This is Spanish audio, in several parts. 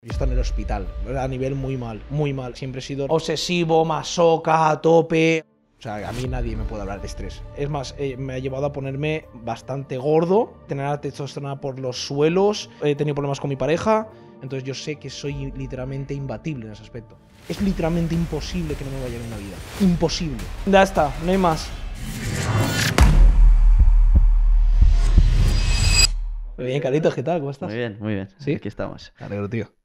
Yo estaba en el hospital, a nivel muy mal, muy mal. Siempre he sido obsesivo, masoca, a tope. O sea, a mí nadie me puede hablar de estrés. Es más, eh, me ha llevado a ponerme bastante gordo, tener la testosterona por los suelos, he tenido problemas con mi pareja. Entonces yo sé que soy literalmente imbatible en ese aspecto. Es literalmente imposible que no me vaya en la vida. Imposible. Ya está, no hay más. Muy bien, Carlitos, ¿qué tal? ¿Cómo estás? Muy bien, muy bien. ¿Sí? Aquí estamos. alegro, tío.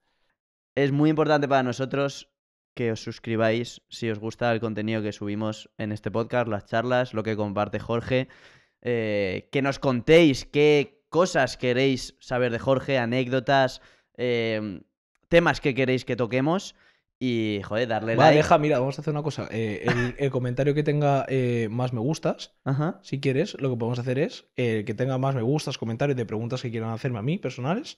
Es muy importante para nosotros que os suscribáis si os gusta el contenido que subimos en este podcast, las charlas, lo que comparte Jorge, eh, que nos contéis qué cosas queréis saber de Jorge, anécdotas, em, temas que queréis que toquemos. Y, joder, darle Va, like. deja, mira, vamos a hacer una cosa. Eh, el, comentario que tenga eh, más me gustas, si quieres, lo que podemos hacer es que tenga más me gustas, comentarios de preguntas que quieran hacerme a mí, personales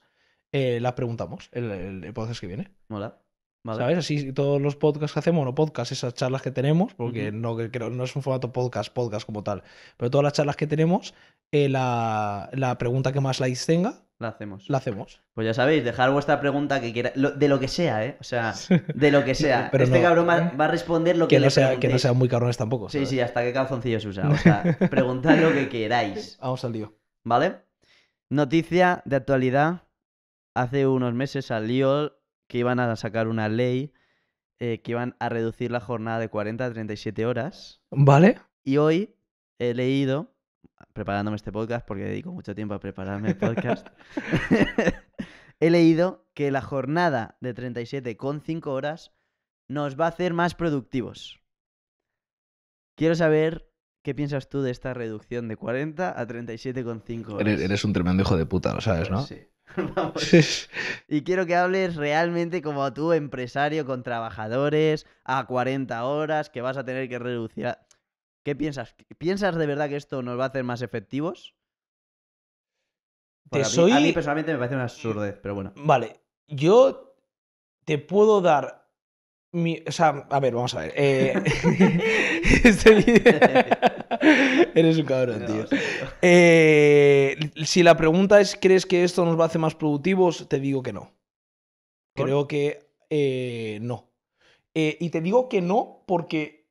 eh, la preguntamos el, podcast que viene. Mola. ¿Sabes? Así todos los podcasts que hacemos, no podcasts, esas charlas que tenemos, porque no, no es un formato podcast, podcast como tal, pero todas las charlas que tenemos, eh, la, pregunta que más likes tenga, la hacemos. La hacemos. Pues ya sabéis, dejar vuestra pregunta que quiera, de lo que sea, ¿eh? O sea, de lo que sea. este cabrón ¿eh? va, a responder lo que, que sea, Que no sean muy cabrones tampoco. Sí, sí, hasta qué calzoncillos usa. O sea, preguntad lo que queráis. Vamos al lío. ¿Vale? Noticia de actualidad hace unos meses salió que iban a sacar una ley eh, que iban a reducir la jornada de 40 a 37 horas. Vale. Y hoy he leído, preparándome este podcast, porque dedico mucho tiempo a prepararme el podcast, he leído que la jornada de 37,5 horas nos va a hacer más productivos. Quiero saber qué piensas tú de esta reducción de 40 a 37,5 horas. Eres, eres un tremendo hijo de puta, lo sabes, ¿no? Sí. y quiero que hables realmente como a tu empresario con trabajadores a 40 horas que vas a tener que reducir. ¿Qué piensas? ¿Piensas de verdad que esto nos va a hacer más efectivos? a mí personalmente me parece una absurdez, pero bueno. Vale, yo te puedo dar o sea, a ver, vamos a ver. Eh, este Eres un cabrón, tío. Eh, si la pregunta es, ¿crees que esto nos va a hacer más productivos? Te digo que no. Creo que eh, no. y te digo que no porque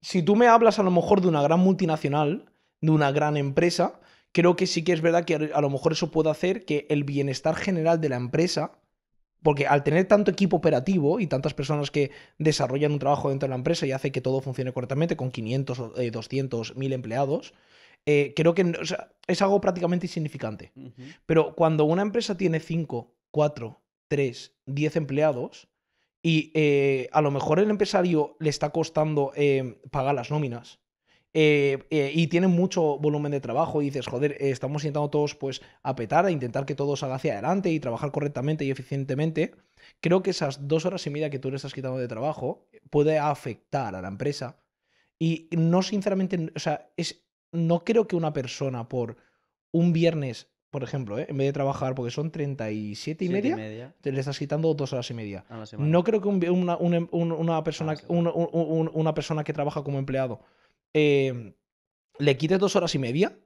si tú me hablas a lo mejor de una gran multinacional, de una gran empresa, creo que sí que es verdad que a lo mejor eso puede hacer que el bienestar general de la empresa porque al tener tanto equipo operativo y tantas personas que desarrollan un trabajo dentro de la empresa y hace que todo funcione correctamente, con 500, 200, 1000 empleados, eh, creo que es algo prácticamente insignificante. Pero cuando una empresa tiene 5, 4, 3, 10 empleados y eh, a lo mejor el empresario le está costando eh, pagar las nóminas, eh, eh, y tienen mucho volumen de trabajo y dices, joder, estamos intentando todos pues a petar, a intentar que todo salga hacia adelante y trabajar correctamente y eficientemente, creo que esas dos horas y media que tú le estás quitando de trabajo puede afectar a la empresa. Y no, sinceramente, o sea, es, no creo que una persona por un viernes, por ejemplo, ¿eh? en vez de trabajar, porque son 37 y, media, te le estás quitando dos horas y media. No creo que una, em, persona, una persona que trabaja como empleado Em, le quites dos horas y media,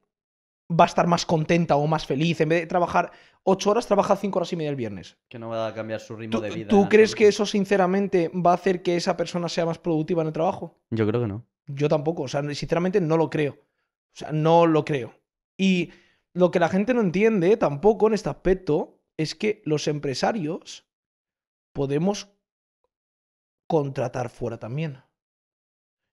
va a estar más contenta o más feliz. En vez de trabajar ocho horas, trabaja cinco horas y media el viernes. Que no va a cambiar su ritmo de vida. ¿Tú crees que eso, sinceramente, va a hacer que esa persona sea más productiva en el trabajo? Yo creo que no. Yo tampoco. O sea, sinceramente no lo creo. O sea, no lo creo. Y lo que la gente no entiende tampoco en este aspecto es que los empresarios podemos contratar fuera también.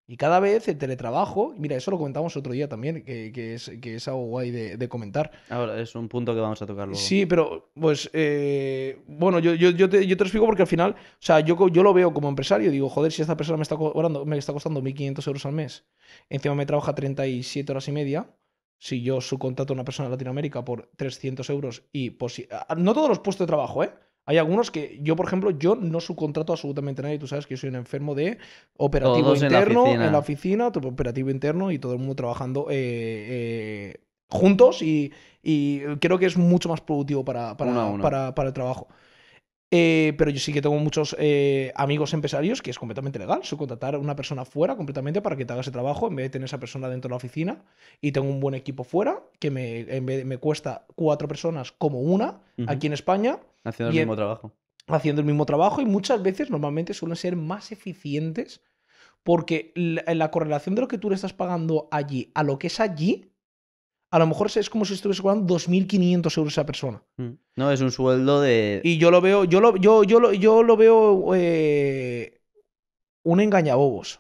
Y cada vez el teletrabajo, mira, eso lo comentamos otro día también, que, es, que es, algo guay de, comentar. Ahora, es un punto que vamos a tocar luego. Sí, pero pues, eh, bueno, yo, yo, te, explico porque al final, o sea, yo, yo lo veo como empresario, digo, joder, si esta persona me está, cobrando, me está costando 1.500 euros al mes, encima me trabaja 37 horas y media, si yo subcontrato a una persona de Latinoamérica por 300 euros y... no todos los puestos de trabajo, ¿eh? Hay algunos que yo, por ejemplo, yo no subcontrato absolutamente a nadie. Tú sabes que yo soy un enfermo de operativo interno en la, oficina oficina, operativo interno y todo el mundo trabajando eh, eh, juntos y, creo que es mucho más productivo para, para, el trabajo. Eh, pero yo sí que tengo muchos amigos empresarios que es completamente legal subcontratar a una persona fuera completamente para que te haga ese trabajo en vez de tener esa persona dentro de la oficina y tengo un buen equipo fuera que me, cuesta cuatro personas como una aquí en España Haciendo el mismo trabajo. Haciendo el mismo trabajo y muchas veces normalmente suelen ser más eficientes porque eh, la, correlación de lo que tú le estás pagando allí a lo que es allí, a lo mejor es como si estuviese pagando 2.500 euros a esa persona. Mm. No, es un sueldo de... Y yo lo veo, yo lo, yo, yo yo lo veo eh, un engañabobos,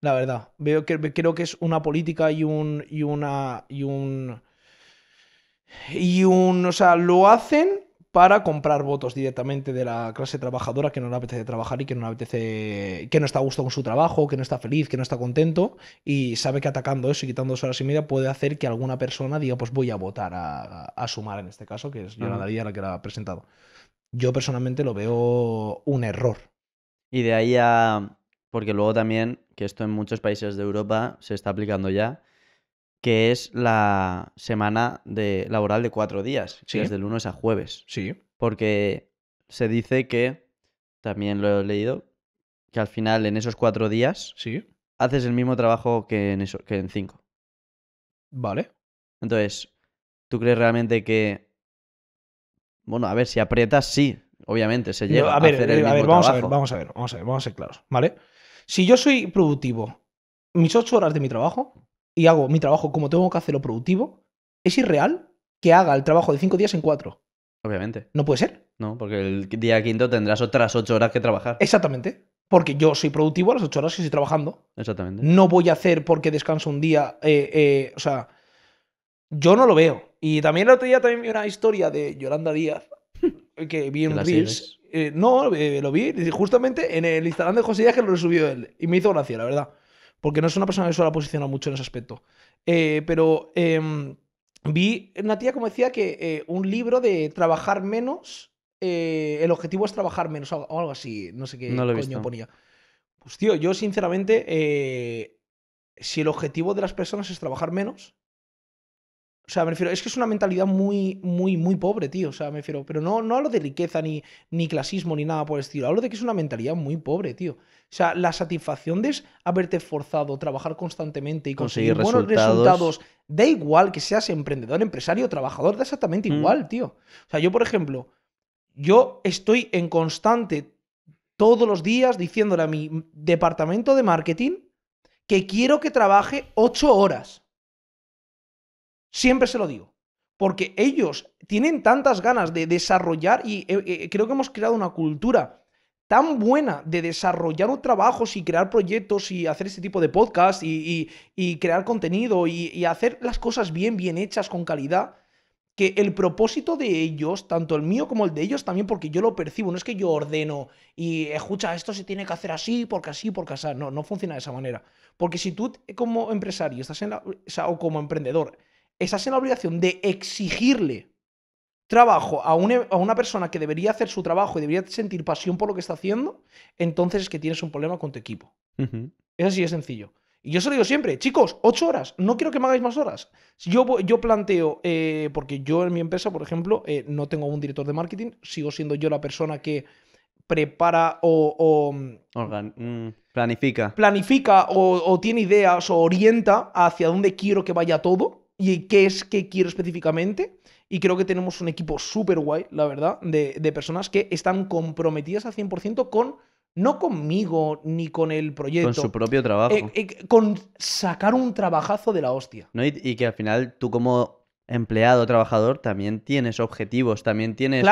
la verdad. Veo que, creo que es una política y un... Y una, y un y un, o sea, lo hacen para comprar votos directamente de la clase trabajadora que no le apetece trabajar y que no le apetece, que no está a gusto con su trabajo, que no está feliz, que no está contento y sabe que atacando eso y quitando dos horas y media puede hacer que alguna persona diga pues voy a votar a, Sumar en este caso, que es Yolanda Díaz la que la ha presentado. Yo personalmente lo veo un error. Y de ahí a... porque luego también, que esto en muchos países de Europa se está aplicando ya, que es la semana de, laboral de cuatro días, desde es de lunes a jueves. Sí. Porque se dice que, también lo he leído, que al final en esos cuatro días ¿Sí? haces el mismo trabajo que en, eso, que en cinco. Vale. Entonces, ¿tú crees realmente que... Bueno, a ver, si aprietas, sí, obviamente, se lleva. a, ver, eh, el vamos A ver, vamos a ver, vamos a ver, vamos a ser claros, ¿vale? Si yo soy productivo mis ocho horas de mi trabajo, y hago mi trabajo como tengo que hacerlo productivo, es irreal que haga el trabajo de cinco días en cuatro. Obviamente. No puede ser. No, porque el día quinto tendrás otras ocho horas que trabajar. Exactamente. Porque yo soy productivo a las ocho horas que estoy trabajando. Exactamente. No voy a hacer porque descanso un día. Eh, eh, o sea, yo no lo veo. Y también el otro día también vi una historia de Yolanda Díaz que vi en eh, no, lo vi justamente en el Instagram de José Díaz que lo subió él. Y me hizo gracia, la verdad porque no es una persona que suele posicionar mucho en ese aspecto. Eh, pero em, vi una tía como decía que eh, un libro de trabajar menos, eh, el objetivo es trabajar menos o algo así, no sé qué coño ponía. Pues tío, yo sinceramente, si el objetivo de las personas es trabajar menos, o sea, me refiero, es que es una mentalidad muy, muy, muy pobre, tío. O sea, me refiero, pero no, no hablo de riqueza ni, ni clasismo ni nada por el estilo. Hablo de que es una mentalidad muy pobre, tío. O sea, la satisfacción de haberte forzado, trabajar constantemente y conseguir, buenos resultados. Da igual que seas emprendedor, empresario, trabajador, da exactamente mm. igual, tío. O sea, yo, por ejemplo, yo estoy en constante todos los días diciéndole a mi departamento de marketing que quiero que trabaje ocho horas. Siempre se lo digo. Porque ellos tienen tantas ganas de desarrollar y eh, eh, creo que hemos creado una cultura tan buena de desarrollar trabajos y crear proyectos y hacer este tipo de podcast y, crear contenido y, hacer las cosas bien, bien hechas, con calidad, que el propósito de ellos, tanto el mío como el de ellos también, porque yo lo percibo, no es que yo ordeno y escucha, esto se tiene que hacer así, porque así, porque así, no, no funciona de esa manera. Porque si tú como empresario estás en o como emprendedor estás en la obligación de exigirle trabajo a, e, a una persona que debería hacer su trabajo y debería sentir pasión por lo que está haciendo, entonces es que tienes un problema con tu equipo. eso sí Es así sencillo. Y yo se lo digo siempre, chicos, ocho horas, no quiero que me hagáis más horas. Si yo, yo planteo, eh, porque yo en mi empresa, por ejemplo, eh, no tengo un director de marketing, sigo siendo yo la persona que prepara o... Mm, mm, planifica. Planifica o, o tiene ideas o orienta hacia dónde quiero que vaya todo y qué es que quiero específicamente. Y creo que tenemos un equipo súper guay, la verdad, de, personas que están comprometidas al 100% con, no conmigo ni con el proyecto. Con su propio trabajo. Eh, eh, con sacar un trabajazo de la hostia. Y, que al final tú como empleado, trabajador, también tienes objetivos, también tienes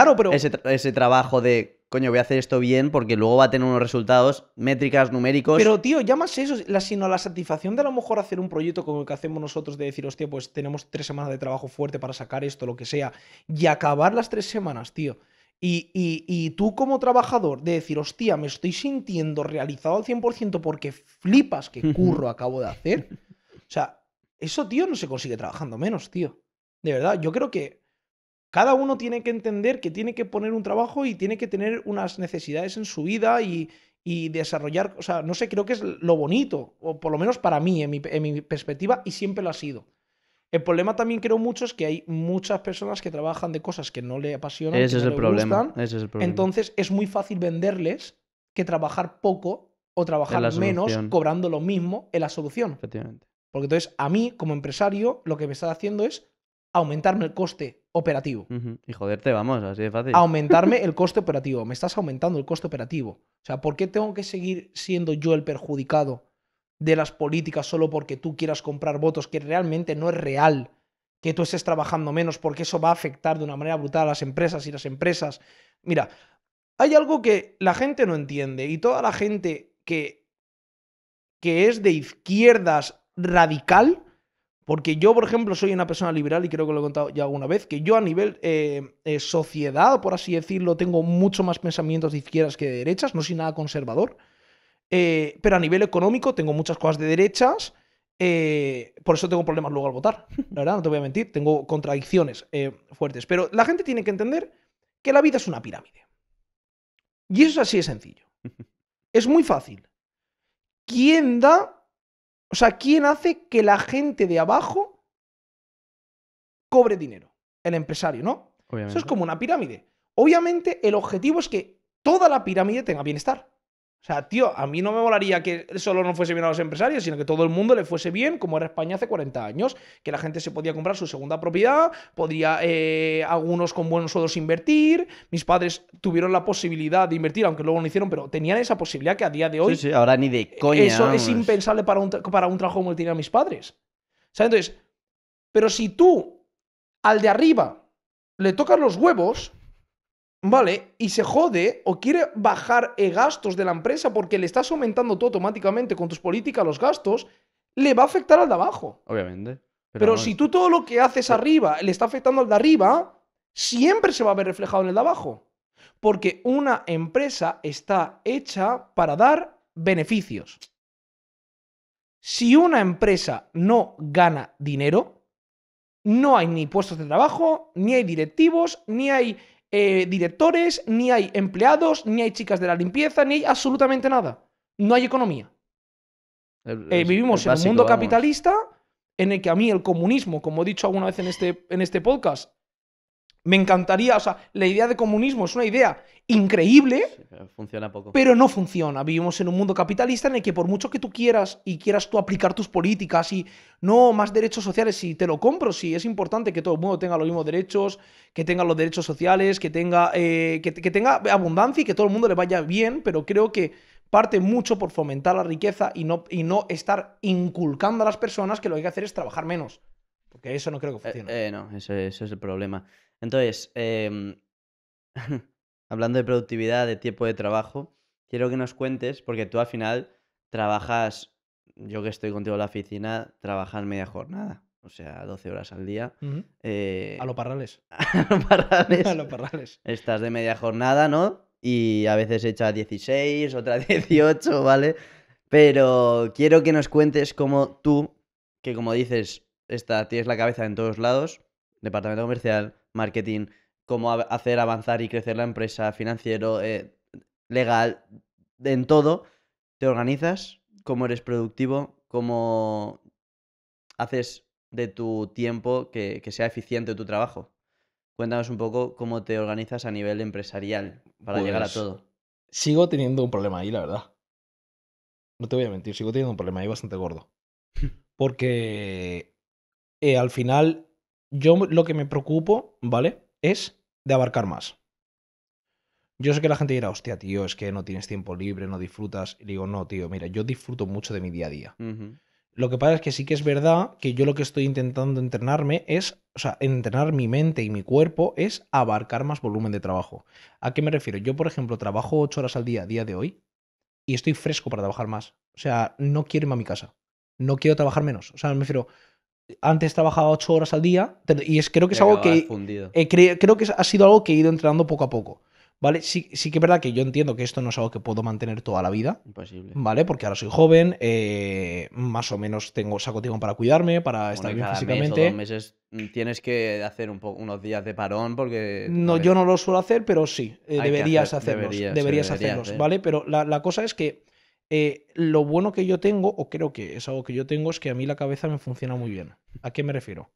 ese, trabajo de coño, voy a hacer esto bien porque luego va a tener unos resultados métricas, numéricos. Pero, tío, ya más eso, la, sino la satisfacción de a lo mejor hacer un proyecto como el que hacemos nosotros, de decir, hostia, pues tenemos tres semanas de trabajo fuerte para sacar esto, lo que sea, y acabar las tres semanas, tío. Y, y, y tú como trabajador, de decir, hostia, me estoy sintiendo realizado al 100% porque flipas que curro acabo de hacer. O sea, eso, tío, no se consigue trabajando menos, tío. De verdad, yo creo que cada uno tiene que entender que tiene que poner un trabajo y tiene que tener unas necesidades en su vida y, desarrollar, o sea, no sé, creo que es lo bonito, o por lo menos para mí, en mi, perspectiva, y siempre lo ha sido. El problema también creo mucho es que hay muchas personas que trabajan de cosas que no le apasionan. Ese, es, el problema. Gustan, Entonces es muy fácil venderles que trabajar poco o trabajar menos cobrando lo mismo en la solución. Porque entonces a mí como empresario lo que me está haciendo es aumentarme el coste operativo. Y joderte, vamos, así de fácil. Aumentarme el coste operativo. Me estás aumentando el coste operativo. O sea, ¿por qué tengo que seguir siendo yo el perjudicado de las políticas solo porque tú quieras comprar votos que realmente no es real? que tú estés trabajando menos porque eso va a afectar de una manera brutal a las empresas y las empresas. Mira, hay algo que la gente no entiende y toda la gente que, que es de izquierdas radical porque yo, por ejemplo, soy una persona liberal y creo que lo he contado ya alguna vez, que yo a nivel eh, eh, sociedad, por así decirlo, tengo mucho más pensamientos de izquierdas que de derechas, no soy nada conservador, eh, pero a nivel económico tengo muchas cosas de derechas, por eso tengo problemas luego al votar, la verdad, no te voy a mentir, tengo contradicciones fuertes, pero la gente tiene que entender que la vida es una pirámide. Y eso es así de sencillo. Es muy fácil. ¿Quién da o sea, ¿quién hace que la gente de abajo cobre dinero? El empresario, ¿no? Eso es como una pirámide. Obviamente, el objetivo es que toda la pirámide tenga bienestar. O sea, tío, a mí no me molaría que solo no fuese bien a los empresarios, sino que todo el mundo le fuese bien, como era España hace 40 años, que la gente se podía comprar su segunda propiedad, podía eh, algunos con buenos sueldos invertir, mis padres tuvieron la posibilidad de invertir, aunque luego no hicieron, pero tenían esa posibilidad que a día de hoy... Sí, sí, ahora ni de eh, coña. Eso es impensable para un, trabajo como el tenían mis padres. sea, Entonces, pero si tú al de arriba le tocas los huevos, ¿vale? Y se jode o quiere bajar eh, gastos de la empresa porque le estás aumentando tú automáticamente con tus políticas los gastos, le va a afectar al de abajo. Obviamente. Pero, si tú todo lo que haces arriba le está afectando al de arriba, siempre se va a ver reflejado en el de abajo. Porque una empresa está hecha para dar beneficios. Si una empresa no gana dinero, no hay ni puestos de trabajo, ni hay directivos, ni hay eh, directores, ni hay empleados, ni hay chicas de la limpieza, ni hay absolutamente nada. No hay economía. Eh, vivimos en un mundo capitalista en el que a mí el comunismo, como he dicho alguna vez en este, en este podcast, me encantaría, o sea, la idea de comunismo es una idea increíble, pero funciona poco. Pero no funciona. Vivimos en un mundo capitalista en el que por mucho que tú quieras y quieras tú aplicar tus políticas y no más derechos sociales, si te lo compro, si es importante que todo el mundo tenga los mismos derechos, que tenga los derechos sociales, que tenga, eh, que, tenga abundancia y que todo el mundo le vaya bien, pero creo que parte mucho por fomentar la riqueza y no, y no estar inculcando a las personas que lo que hay que hacer es trabajar menos. Porque eso no creo que eh, funcione. Eh, no, ese, es el problema. Entonces, em, hablando de productividad, de tiempo de trabajo, quiero que nos cuentes, porque tú al final trabajas, yo que estoy contigo en la oficina, trabajas media jornada, o sea, 12 horas al día. Eh, a lo parrales. a lo parrales. a parrales. Estás de media jornada, ¿no? Y a veces echas 16, otra 18, ¿vale? Pero quiero que nos cuentes cómo tú, que como dices, esta, tienes la cabeza en todos lados, departamento comercial, marketing, cómo hacer avanzar y crecer la empresa, financiero, eh, legal, en todo, te organizas, cómo eres productivo, cómo haces de tu tiempo que, sea eficiente tu trabajo. Cuéntanos un poco cómo te organizas a nivel empresarial para llegar a pues, todo. Sigo teniendo un problema ahí, la verdad. No te voy a mentir, sigo teniendo un problema ahí bastante gordo. Porque eh, al final yo lo que me preocupo, ¿vale? Es de abarcar más. Yo sé que la gente dirá, hostia, tío, es que no tienes tiempo libre, no disfrutas. Y digo, no, tío, mira, yo disfruto mucho de mi día a día. Lo que pasa es que sí que es verdad que yo lo que estoy intentando entrenarme es, o sea, entrenar mi mente y mi cuerpo es abarcar más volumen de trabajo. ¿A qué me refiero? Yo, por ejemplo, trabajo ocho horas al día a día de hoy y estoy fresco para trabajar más. O sea, no quiero irme a mi casa. No quiero trabajar menos. O sea, me refiero, antes trabajaba ocho horas al día y es, creo que es algo que... creo que ha sido algo que he ido entrenando poco a poco. ¿Vale? Sí, sí que es verdad que yo entiendo que esto no es algo que puedo mantener toda la vida. Imposible. ¿Vale? Porque ahora soy joven, eh, más o menos tengo, saco tiempo para cuidarme, para estar bien físicamente. meses mm, tienes que hacer unos días de parón porque... No, yo no lo suelo hacer, pero sí, eh, deberías hacerlos. deberías, hacerlos, ¿vale? Pero la cosa es que eh, lo bueno que yo tengo, o creo que es algo que yo tengo, es que a mí la cabeza me funciona muy bien. ¿A qué me refiero?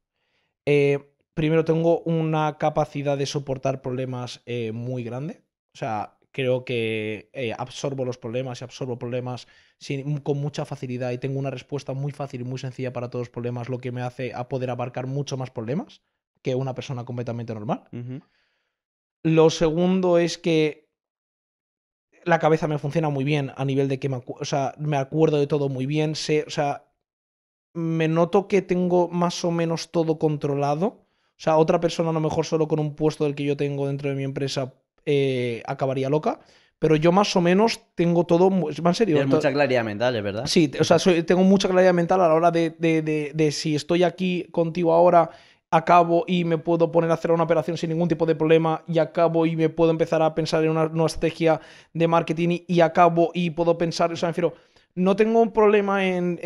Eh, primero tengo una capacidad de soportar problemas eh, muy grande. O sea, creo que absorbo los problemas y absorbo problemas con mucha facilidad y tengo una respuesta muy fácil y muy sencilla para todos los problemas, lo que me hace a poder abarcar mucho más problemas que una persona completamente normal. Lo segundo es que la cabeza me funciona muy bien a nivel de que me, o sea, me acuerdo de todo muy bien, sé, o sea, me noto que tengo más o menos todo controlado. O sea, otra persona a lo mejor solo con un puesto del que yo tengo dentro de mi empresa eh, acabaría loca. Pero yo más o menos tengo todo... En serio. mucha claridad mental, es verdad. Sí, o sea, tengo mucha claridad mental a la hora de, de, de si estoy aquí contigo ahora acabo y me puedo poner a hacer una operación sin ningún tipo de problema y acabo y me puedo empezar a pensar en una nueva estrategia de marketing y, acabo y puedo pensar, o sea, me refiero, no tengo un problema en,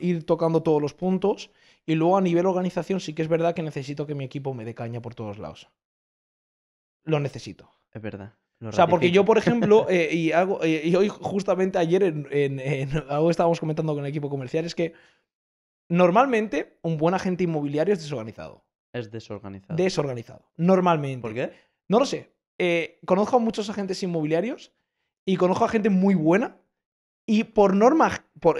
ir tocando todos los puntos y luego a nivel organización sí que es verdad que necesito que mi equipo me dé caña por todos lados. Lo necesito. Es verdad. O sea, porque yo, por ejemplo, eh, y, hago, eh, y hoy justamente ayer algo estábamos comentando con el equipo comercial es que Normalmente, un buen agente inmobiliario es desorganizado. Es desorganizado. Desorganizado. Normalmente. ¿Por qué? No lo sé. Eh, conozco a muchos agentes inmobiliarios y conozco a gente muy buena. Y por norma,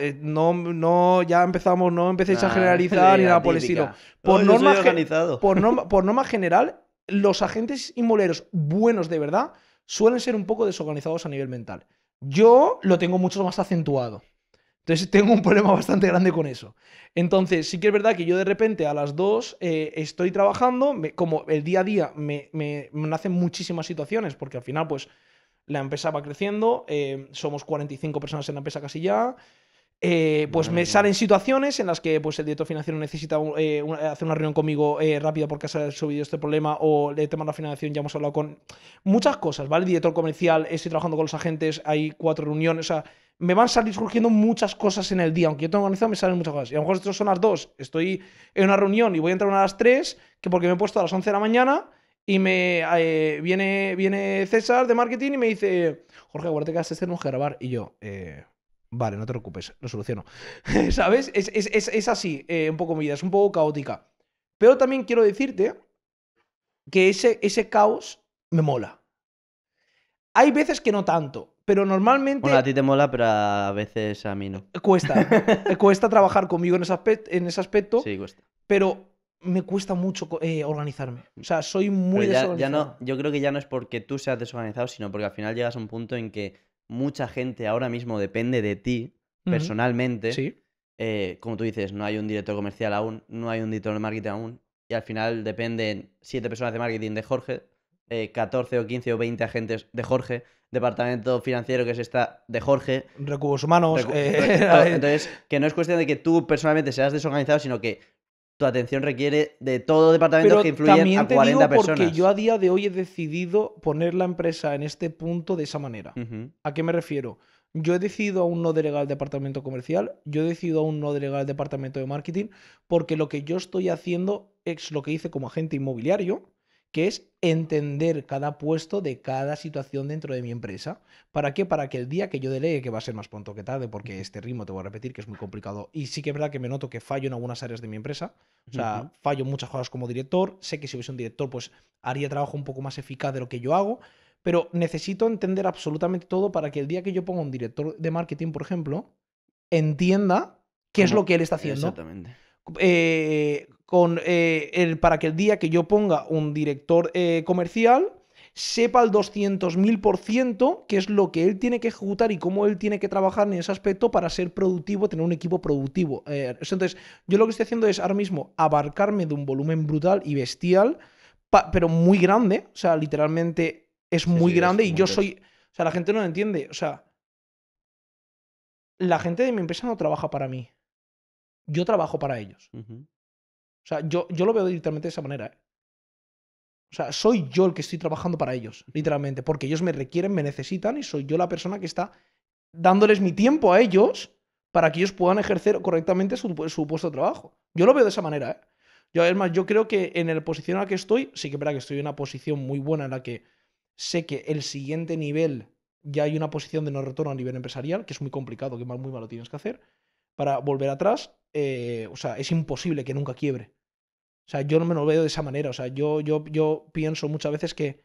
eh, no, ya empezamos, no empecéis a generalizar y a por el Por, norma, por norma general, los agentes inmobiliarios buenos de verdad suelen ser un poco desorganizados a nivel mental. Yo lo tengo mucho más acentuado. Entonces tengo un problema bastante grande con eso. Entonces sí que es verdad que yo de repente a las dos eh, estoy trabajando, como el día a día me, nacen muchísimas situaciones, porque al final pues la empresa va creciendo, eh, somos 45 personas en la empresa casi ya, eh, pues me salen situaciones en las que pues, el director financiero necesita hacer una reunión conmigo rápida porque se ha subido este problema o el tema de la financiación ya hemos hablado con muchas cosas, ¿vale? El director comercial, estoy trabajando con los agentes, hay cuatro reuniones, o sea, me van a salir surgiendo muchas cosas en el día. Aunque yo tengo organizado, me salen muchas cosas. Y a lo mejor son las dos, estoy en una reunión y voy a entrar a las tres, que porque me he puesto a las 11 de la mañana y me eh, viene, viene César de marketing y me dice, Jorge, guarda que a tenemos que grabar. Y yo, eh, vale, no te preocupes, lo soluciono. ¿Sabes? Es, así, eh, un poco mi vida, es un poco caótica. Pero también quiero decirte que ese, ese caos me mola. Hay veces que no tanto, pero normalmente... Bueno, a ti te mola, pero a veces a mí no. Eh, cuesta, eh, cuesta trabajar conmigo en ese, aspecto, en ese aspecto. Sí, cuesta. Pero me cuesta mucho eh, organizarme. O sea, soy muy desorganizado. yo creo que ya no es porque tú seas desorganizado, sino porque al final llegas a un punto en que mucha gente ahora mismo depende de ti personalmente. Sí. como tú dices, no hay un director comercial aún, no hay un director de marketing aún. Y al final dependen siete personas de marketing de Jorge, 14 o 15 o 20 agentes de Jorge departamento financiero que es esta de Jorge. Recubos humanos. Eh, entonces, que no es cuestión de que tú personalmente seas desorganizado, sino que tu atención requiere de todo departamento que influye en a 40 Porque yo a día de hoy he decidido poner la empresa en este punto de esa manera. ¿A qué me refiero? Yo he decidido aún no delegar el departamento comercial, yo he decidido aún no delegar el departamento de marketing, porque lo que yo estoy haciendo es lo que hice como agente inmobiliario, que es entender cada puesto de cada situación dentro de mi empresa. ¿Para qué? Para que el día que yo delegue, que va a ser más pronto que tarde, porque este ritmo, te voy a repetir, que es muy complicado, y sí que es verdad que me noto que fallo en algunas áreas de mi empresa, o sea, fallo muchas cosas como director, sé que si hubiese un director, pues haría trabajo un poco más eficaz de lo que yo hago, pero necesito entender absolutamente todo para que el día que yo ponga un director de marketing, por ejemplo, entienda qué es lo que él está haciendo. Exactamente. Eh, con, eh, el, para que el día que yo ponga un director eh, comercial sepa el 200.000% qué es lo que él tiene que ejecutar y cómo él tiene que trabajar en ese aspecto para ser productivo, tener un equipo productivo. Eh, entonces, yo lo que estoy haciendo es ahora mismo abarcarme de un volumen brutal y bestial, pero muy grande, o sea, literalmente es muy grande y yo soy, o sea, la gente no entiende, o sea, la gente de mi empresa no trabaja para mí, yo trabajo para ellos. O sea, yo, yo lo veo directamente de esa manera. ¿eh? O sea, soy yo el que estoy trabajando para ellos, literalmente, porque ellos me requieren, me necesitan y soy yo la persona que está dándoles mi tiempo a ellos para que ellos puedan ejercer correctamente su, puesto de trabajo. Yo lo veo de esa manera, ¿eh? Yo, es más, yo creo que en la posición en la que estoy, sí que es verdad que estoy en una posición muy buena en la que sé que el siguiente nivel ya hay una posición de no retorno a nivel empresarial, que es muy complicado, que muy malo tienes que hacer, para volver atrás. Eh, o sea, es imposible que nunca quiebre. O sea, yo no me lo veo de esa manera. O sea, yo, yo, yo pienso muchas veces que,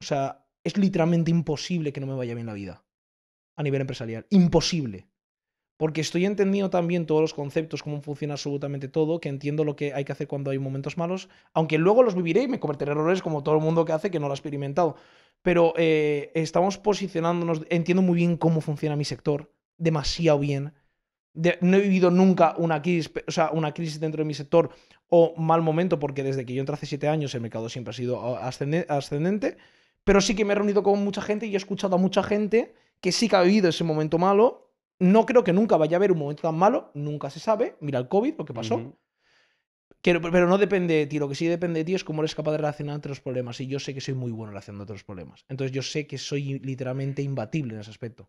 o sea, es literalmente imposible que no me vaya bien la vida a nivel empresarial. Imposible. Porque estoy entendiendo también todos los conceptos, cómo funciona absolutamente todo, que entiendo lo que hay que hacer cuando hay momentos malos, aunque luego los viviré y me cometeré errores como todo el mundo que hace que no lo ha experimentado. Pero eh, estamos posicionándonos, entiendo muy bien cómo funciona mi sector, demasiado bien no he vivido nunca una crisis, o sea, una crisis dentro de mi sector o mal momento, porque desde que yo entré hace siete años el mercado siempre ha sido ah, ascendente, pero sí que me he reunido con mucha gente y he escuchado a mucha gente que sí que ha vivido ese momento malo. No creo que nunca vaya a haber un momento tan malo, nunca se sabe. Mira el COVID, lo que pasó. Pero, no depende de ti. Lo que sí depende de ti es cómo eres capaz de relacionar los problemas. Y yo sé que soy muy bueno relacionando los problemas. Entonces yo sé que soy literalmente imbatible en ese aspecto.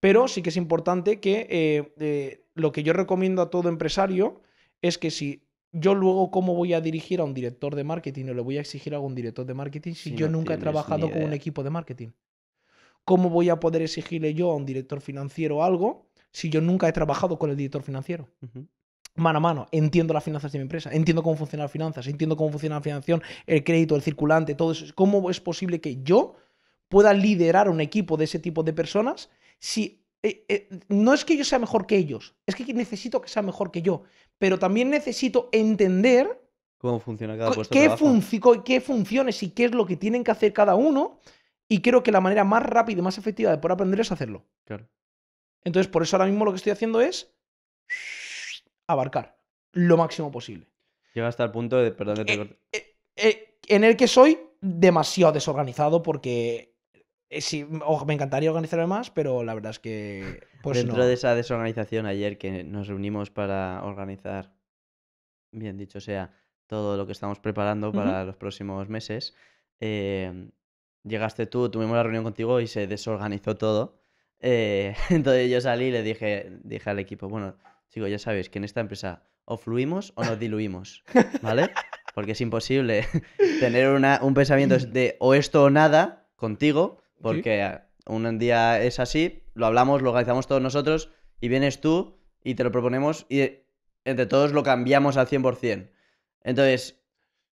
Pero sí que es importante que eh, eh, lo que yo recomiendo a todo empresario es que si yo luego cómo voy a dirigir a un director de marketing o le voy a exigir a algún director de marketing si, yo nunca he trabajado con un equipo de marketing. ¿Cómo voy a poder exigirle yo a un director financiero algo si yo nunca he trabajado con el director financiero? Mano a mano, entiendo las finanzas de mi empresa, entiendo cómo funcionan las finanzas, entiendo cómo funciona la financiación, el crédito, el circulante, todo eso. ¿Cómo es posible que yo pueda liderar un equipo de ese tipo de personas si eh, eh, no es que yo sea mejor que ellos, es que necesito que sea mejor que yo, pero también necesito entender cómo funciona cada puesto qué, qué funciones y qué es lo que tienen que hacer cada uno y creo que la manera más rápida y más efectiva de poder aprender es hacerlo. Claro. Entonces, por eso ahora mismo lo que estoy haciendo es abarcar lo máximo posible. Llega hasta el punto de, perdón, eh, en el que soy demasiado desorganizado porque eh, sí, me encantaría organizar más, pero la verdad es que. Pues Dentro de esa desorganización ayer que nos reunimos para organizar, bien dicho sea, todo lo que estamos preparando para los próximos meses, em, llegaste tú, tuvimos la reunión contigo y se desorganizó todo. Eh, entonces yo salí y le dije, dije al equipo, bueno, chicos, ya sabéis que en esta empresa o fluimos o nos diluimos, ¿vale? Porque es imposible tener un pensamiento de o esto o nada contigo porque un día es así, lo hablamos, lo organizamos todos nosotros y vienes tú y te lo proponemos y entre todos lo cambiamos al 100%. Entonces,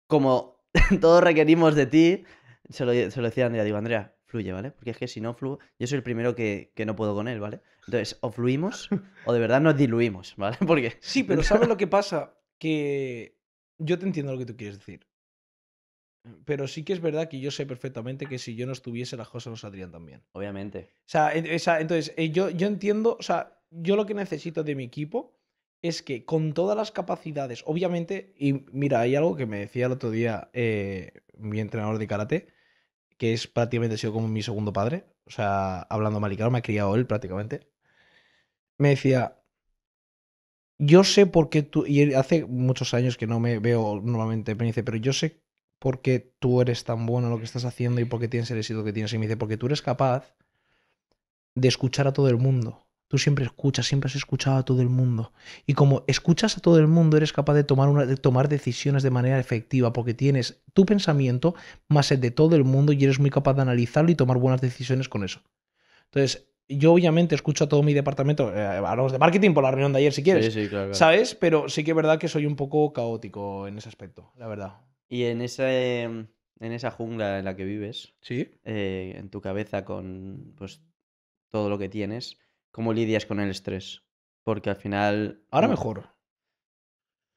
como todos requerimos de ti, se lo, se lo decía Andrea, digo, Andrea, fluye, ¿vale? Porque es que si no fluye, yo soy el primero que, no puedo con él, ¿vale? Entonces, o fluimos o de verdad nos diluimos, ¿vale? Porque... Sí, pero ¿sabes lo que pasa? Que yo te entiendo lo que tú quieres decir. Pero sí que es verdad que yo sé perfectamente que si yo no estuviese, las cosas no saldrían tan bien. Obviamente. O sea, entonces, eh, yo, yo entiendo, o sea, yo lo que necesito de mi equipo es que con todas las capacidades, obviamente, y mira, hay algo que me decía el otro día eh, mi entrenador de karate, que es prácticamente ha sido como mi segundo padre, o sea, hablando mal y claro, me ha criado él prácticamente. Me decía, yo sé por qué tú, y hace muchos años que no me veo normalmente, me dice, pero yo sé porque tú eres tan bueno en lo que estás haciendo y porque tienes el éxito que tienes. Y me dice, porque tú eres capaz de escuchar a todo el mundo. Tú siempre escuchas, siempre has escuchado a todo el mundo. Y como escuchas a todo el mundo, eres capaz de tomar, tomar decisiones de manera efectiva, porque tienes tu pensamiento más el de todo el mundo y eres muy capaz de analizarlo y tomar buenas decisiones con eso. Entonces, yo obviamente escucho a todo mi departamento, hablamos eh, de marketing por la reunión de ayer si quieres, sí, sí, claro. ¿sabes? Pero sí que es verdad que soy un poco caótico en ese aspecto, la verdad. Y en em, en esa jungla en la que vives, eh, en tu cabeza con pues, todo lo que tienes, ¿cómo lidias con el estrés? Porque al final... Ahora mejor.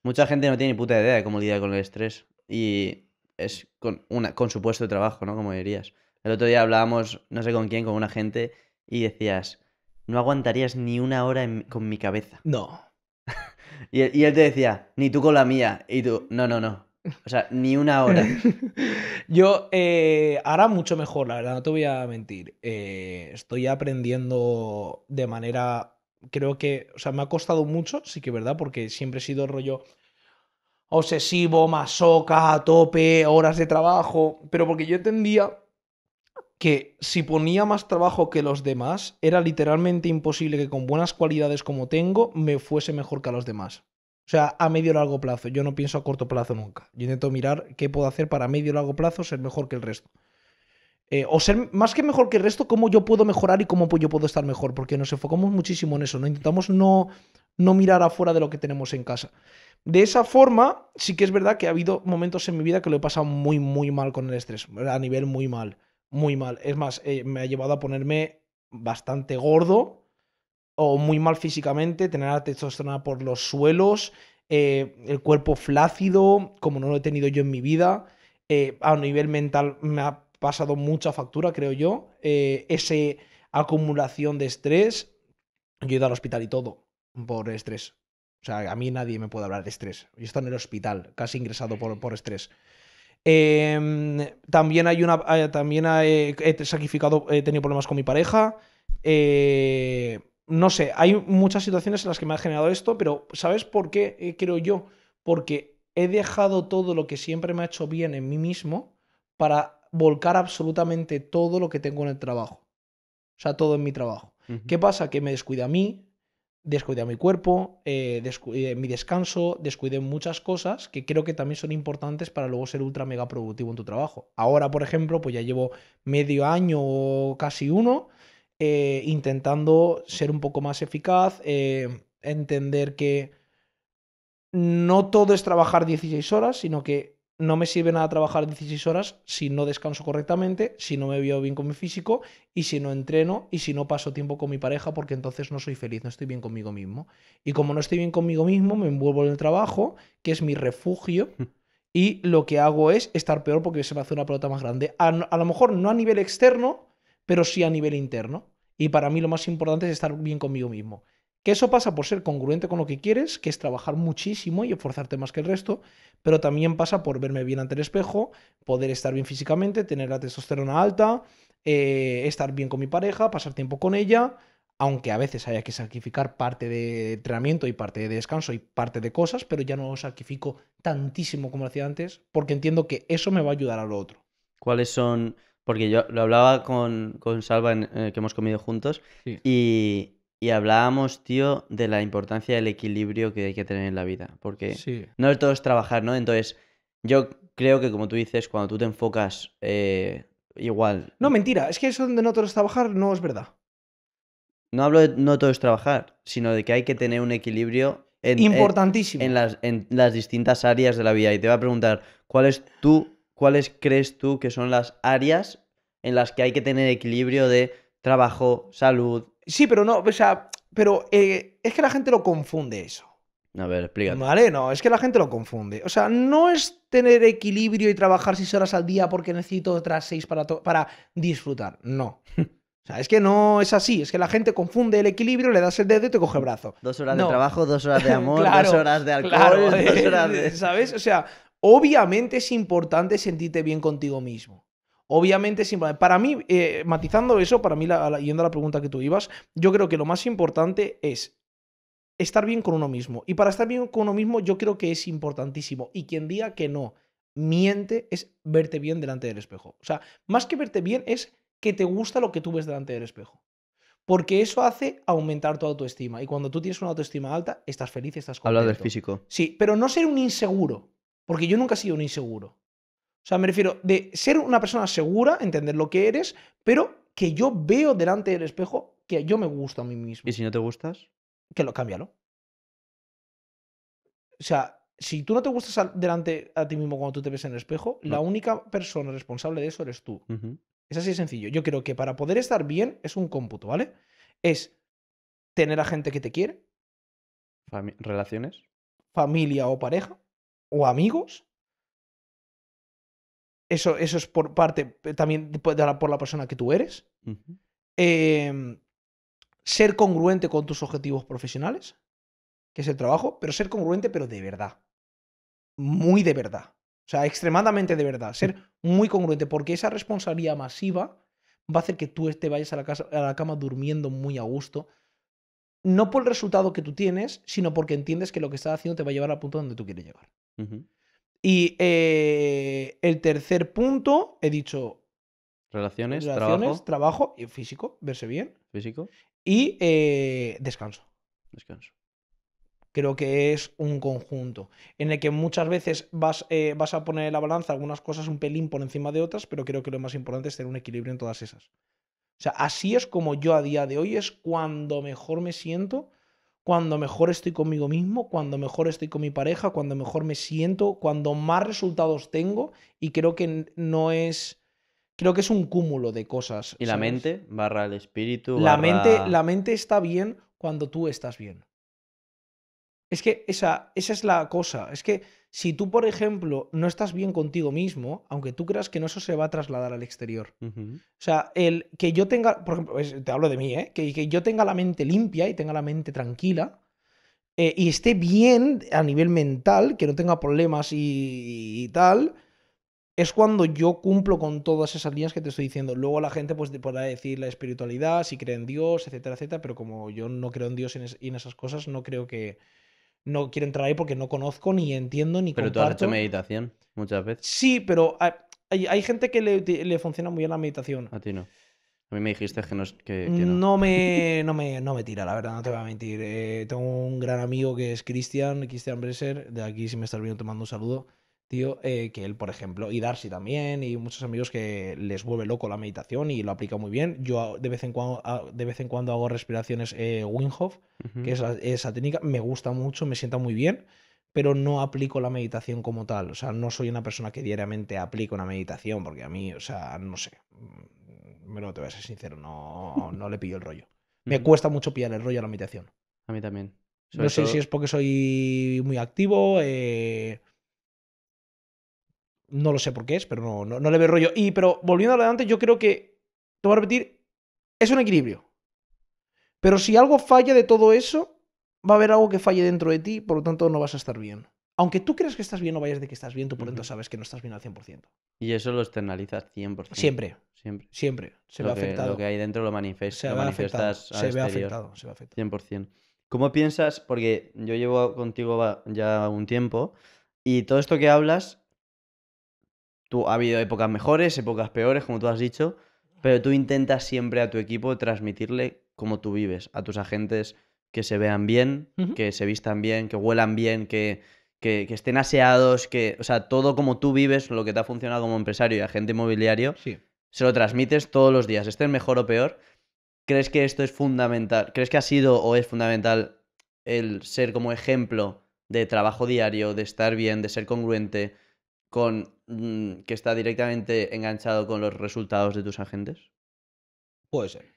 Mucha gente no tiene ni puta idea de cómo lidiar con el estrés. Y es con, una, con su puesto de trabajo, ¿no? Como dirías. El otro día hablábamos, no sé con quién, con una gente, y decías, no aguantarías ni una hora con mi cabeza. No. y, y él te decía, ni tú con la mía. Y tú, no, no, no. O sea, ni una hora. Yo, eh, ahora mucho mejor, la verdad, no te voy a mentir. Eh, estoy aprendiendo de manera, creo que, o sea, me ha costado mucho, sí que es verdad, porque siempre he sido rollo obsesivo, masoca, a tope, horas de trabajo, pero porque yo entendía que si ponía más trabajo que los demás, era literalmente imposible que con buenas cualidades como tengo me fuese mejor que a los demás. O sea, a medio largo plazo. Yo no pienso a corto plazo nunca. Yo intento mirar qué puedo hacer para medio largo plazo ser mejor que el resto. Eh, o ser más que mejor que el resto, cómo yo puedo mejorar y cómo yo puedo estar mejor. Porque nos enfocamos muchísimo en eso. ¿no? Intentamos no, no mirar afuera de lo que tenemos en casa. De esa forma, sí que es verdad que ha habido momentos en mi vida que lo he pasado muy, muy mal con el estrés. A nivel muy mal. Muy mal. Es más, eh, me ha llevado a ponerme bastante gordo o muy mal físicamente, tener la testosterona por los suelos, eh, el cuerpo flácido, como no lo he tenido yo en mi vida. Eh, a nivel mental me ha pasado mucha factura, creo yo. Eh, esa acumulación de estrés, yo he ido al hospital y todo por estrés. O sea, a mí nadie me puede hablar de estrés. Yo estoy en el hospital, casi ingresado por, estrés. Em, también hay una. también he sacrificado, he tenido problemas con mi pareja. Eh, no sé, hay muchas situaciones en las que me ha generado esto, pero ¿sabes por qué eh, creo yo? Porque he dejado todo lo que siempre me ha hecho bien en mí mismo para volcar absolutamente todo lo que tengo en el trabajo. O sea, todo en mi trabajo. ¿Qué pasa? Que me descuida a mí, descuida a mi cuerpo, eh, eh, mi descanso, descuide muchas cosas que creo que también son importantes para luego ser ultra mega productivo en tu trabajo. Ahora, por ejemplo, pues ya llevo medio año o casi uno eh, intentando ser un poco más eficaz, eh, entender que no todo es trabajar 16 horas, sino que no me sirve nada trabajar 16 horas si no descanso correctamente, si no me veo bien con mi físico y si no entreno y si no paso tiempo con mi pareja porque entonces no soy feliz, no estoy bien conmigo mismo. Y como no estoy bien conmigo mismo, me envuelvo en el trabajo, que es mi refugio. Y lo que hago es estar peor porque se me hace una pelota más grande. a lo mejor no a nivel externo, pero sí a nivel interno. Y para mí lo más importante es estar bien conmigo mismo. Que eso pasa por ser congruente con lo que quieres, que es trabajar muchísimo y esforzarte más que el resto, pero también pasa por verme bien ante el espejo, poder estar bien físicamente, tener la testosterona alta, eh, estar bien con mi pareja, pasar tiempo con ella, aunque a veces haya que sacrificar parte de entrenamiento y parte de descanso y parte de cosas, pero ya no lo sacrifico tantísimo como hacía antes, porque entiendo que eso me va a ayudar a lo otro. ¿Cuáles son porque yo lo hablaba con, con Salva, eh, que hemos comido juntos, y, hablábamos, tío, de la importancia del equilibrio que hay que tener en la vida. Porque no es todo es trabajar, ¿no? Entonces, yo creo que, como tú dices, cuando tú te enfocas eh, igual. No, mentira, es que eso donde no todo es trabajar no es verdad. No hablo de no todo es trabajar, sino de que hay que tener un equilibrio eh, Importantísimo. En, las, en las distintas áreas de la vida. Y te va a preguntar, ¿cuál es tu ¿cuáles crees tú que son las áreas en las que hay que tener equilibrio de trabajo, salud? Sí, pero no, o sea, pero eh, es que la gente lo confunde eso. A ver, explícate. Vale, no, es que la gente lo confunde. O sea, no es tener equilibrio y trabajar seis horas al día porque necesito otras seis para, para disfrutar. No. O sea, es que no es así. Es que la gente confunde el equilibrio, le das el dedo y te coge el brazo. Dos horas de trabajo, dos horas de amor, dos horas de alcohol, dos eh, horas de... ¿Sabes? O sea, Obviamente es importante sentirte bien contigo mismo. Obviamente es importante. Para mí, eh, matizando eso, para mí, la, yendo a la pregunta que tú ibas, yo creo que lo más importante es estar bien con uno mismo. Y para estar bien con uno mismo, yo creo que es importantísimo. Y quien diga que no miente es verte bien delante del espejo. O sea, más que verte bien es que te gusta lo que tú ves delante del espejo. Porque eso hace aumentar tu autoestima. Y cuando tú tienes una autoestima alta, estás feliz, estás contento. Habla del físico. Sí, pero no ser un inseguro. Porque yo nunca he sido un inseguro. O sea, me refiero de ser una persona segura, entender lo que eres, pero que yo veo delante del espejo que yo me gusto a mí mismo. ¿Y si no te gustas? Que lo cámbialo. O sea, si tú no te gustas delante a ti mismo cuando tú te ves en el espejo, la única persona responsable de eso eres tú. Es así de sencillo. Yo creo que para poder estar bien es un cómputo, ¿vale? Es tener a gente que te quiere. relaciones. Familia o pareja o amigos. Eso, eso es por parte también por la persona que tú eres. Em, ser congruente con tus objetivos profesionales, que es el trabajo, pero ser congruente, pero de verdad. Muy de verdad. O sea, extremadamente de verdad. Mm. Ser muy congruente, porque esa responsabilidad masiva va a hacer que tú te vayas a la, casa, a la cama durmiendo muy a gusto. No por el resultado que tú tienes, sino porque entiendes que lo que estás haciendo te va a llevar al punto donde tú quieres llegar. Y eh, el tercer punto, he dicho... Relaciones, trabajo. y físico, verse bien. Físico. Y eh, descanso. Descanso. Creo que es un conjunto en el que muchas veces vas, eh, vas a poner en la balanza algunas cosas un pelín por encima de otras, pero creo que lo más importante es tener un equilibrio en todas esas. O sea, así es como yo a día de hoy es cuando mejor me siento cuando mejor estoy conmigo mismo, cuando mejor estoy con mi pareja, cuando mejor me siento, cuando más resultados tengo y creo que no es creo que es un cúmulo de cosas. ¿Y la mente barra el espíritu? La, mente, la mente está bien cuando tú estás bien. Es que esa, esa es la cosa. Es que si tú, por ejemplo, no estás bien contigo mismo, aunque tú creas que no eso se va a trasladar al exterior. O sea, el que yo tenga, por ejemplo, te hablo de mí, ¿eh? que, yo tenga la mente limpia y tenga la mente tranquila eh, y esté bien a nivel mental, que no tenga problemas y, tal, es cuando yo cumplo con todas esas líneas que te estoy diciendo. Luego la gente pues, te podrá decir la espiritualidad, si cree en Dios, etcétera, etcétera, pero como yo no creo en Dios en esas cosas, no creo que no quiero entrar ahí porque no conozco, ni entiendo, ni pero comparto. Pero tú has hecho meditación muchas veces. Sí, pero hay, gente que le, funciona muy bien la meditación. A ti no. A mí me dijiste que no. Que, que no. me, no, me, tira, la verdad, no te voy a mentir. Eh, tengo un gran amigo que es Cristian, Cristian Breser, de aquí si me estás viendo te mando un saludo tío, eh, que él, por ejemplo, y Darcy también, y muchos amigos que les vuelve loco la meditación y lo aplica muy bien. Yo de vez en cuando, de vez en cuando hago respiraciones eh, Winghoff, que es esa técnica, me gusta mucho, me sienta muy bien, pero no aplico la meditación como tal. O sea, no soy una persona que diariamente aplica una meditación, porque a mí, o sea, no sé, mm, me te voy a ser sincero, no, no le pillo el rollo. Me cuesta mucho pillar el rollo a la meditación. A mí también. no sé si es porque soy muy activo, eh, no lo sé por qué es, pero no, no, le veo rollo. Y, pero volviendo a lo yo creo que, te voy a repetir, es un equilibrio. Pero si algo falla de todo eso, va a haber algo que falle dentro de ti, por lo tanto no vas a estar bien. Aunque tú creas que estás bien, o vayas de que estás bien, tú por dentro sabes que no estás bien al 100%. Y eso lo externalizas 100%. Siempre. Siempre. Siempre. Se ve afectado. Lo que hay dentro lo, manifiestas. se lo se ve afectado. Se ve afectado. 100%. ¿Cómo piensas? Porque yo llevo contigo ya un tiempo y todo esto que hablas Tú, ha habido épocas mejores, épocas peores, como tú has dicho, pero tú intentas siempre a tu equipo transmitirle cómo tú vives, a tus agentes que se vean bien, que se vistan bien, que huelan bien, que, que, estén aseados, que, o sea, todo como tú vives, lo que te ha funcionado como empresario y agente inmobiliario, se lo transmites todos los días, estén mejor o peor. ¿Crees que esto es fundamental? ¿Crees que ha sido o es fundamental el ser como ejemplo de trabajo diario, de estar bien, de ser congruente, con mm, que está directamente enganchado con los resultados de tus agentes? Puede ser.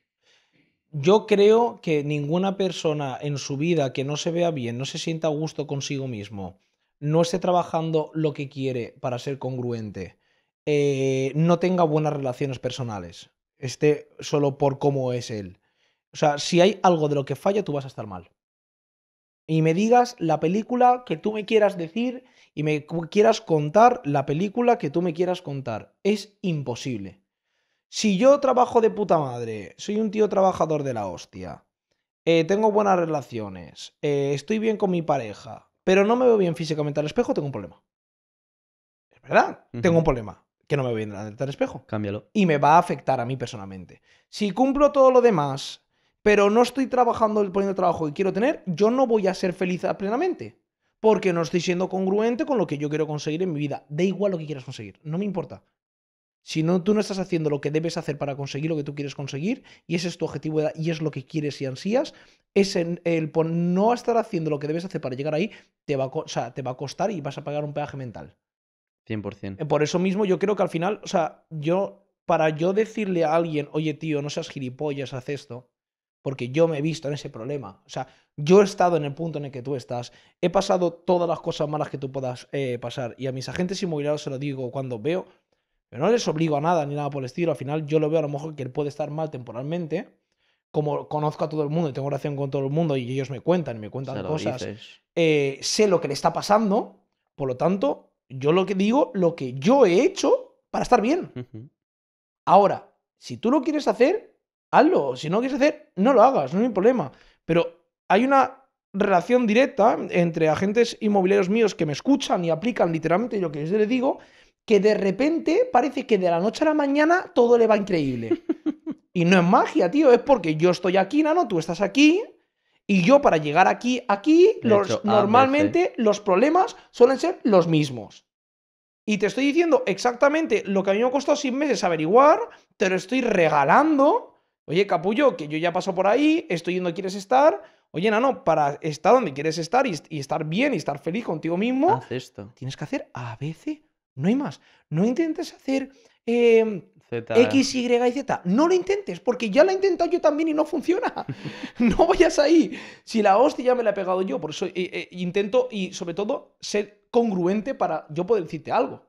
Yo creo que ninguna persona en su vida que no se vea bien, no se sienta a gusto consigo mismo, no esté trabajando lo que quiere para ser congruente, eh, no tenga buenas relaciones personales, esté solo por cómo es él. O sea, si hay algo de lo que falla, tú vas a estar mal. Y me digas la película que tú me quieras decir y me quieras contar la película que tú me quieras contar. Es imposible. Si yo trabajo de puta madre, soy un tío trabajador de la hostia, eh, tengo buenas relaciones, eh, estoy bien con mi pareja, pero no me veo bien físicamente al espejo, tengo un problema. Es verdad, tengo un problema. Que no me veo bien al espejo. Cámbialo. Y me va a afectar a mí personalmente. Si cumplo todo lo demás, pero no estoy trabajando, poniendo el trabajo que quiero tener, yo no voy a ser feliz plenamente porque no estoy siendo congruente con lo que yo quiero conseguir en mi vida. Da igual lo que quieras conseguir, no me importa. Si no, tú no estás haciendo lo que debes hacer para conseguir lo que tú quieres conseguir, y ese es tu objetivo y es lo que quieres y ansías, es el, no estar haciendo lo que debes hacer para llegar ahí, te va, a, te va a costar y vas a pagar un peaje mental. 100%. Eh, por eso mismo yo creo que al final, o sea, yo, para yo decirle a alguien, oye tío, no seas gilipollas, haz esto, porque yo me he visto en ese problema. O sea, yo he estado en el punto en el que tú estás, he pasado todas las cosas malas que tú puedas eh, pasar, y a mis agentes inmobiliarios se lo digo cuando veo, pero no les obligo a nada ni nada por el estilo, al final yo lo veo a lo mejor que él puede estar mal temporalmente, como conozco a todo el mundo y tengo relación con todo el mundo y ellos me cuentan, y me cuentan cosas, eh, sé lo que le está pasando, por lo tanto, yo lo que digo, lo que yo he hecho para estar bien. Ahora, si tú lo quieres hacer, hazlo. Si no quieres hacer, no lo hagas, no hay problema. Pero hay una relación directa entre agentes inmobiliarios míos que me escuchan y aplican literalmente lo que yo les digo, que de repente parece que de la noche a la mañana todo le va increíble. y no es magia, tío, es porque yo estoy aquí, Nano, tú estás aquí, y yo para llegar aquí, aquí, normalmente los problemas suelen ser los mismos. Y te estoy diciendo exactamente lo que a mí me costó costado meses averiguar, te lo estoy regalando Oye, capullo, que yo ya paso por ahí, estoy donde quieres estar. Oye, no, para estar donde quieres estar y, estar bien y estar feliz contigo mismo, esto. tienes que hacer A, veces No hay más. No intentes hacer eh, X, Y y Z. No lo intentes, porque ya lo he intentado yo también y no funciona. no vayas ahí. Si la hostia ya me la he pegado yo, por eso eh, eh, intento y sobre todo ser congruente para yo poder decirte algo.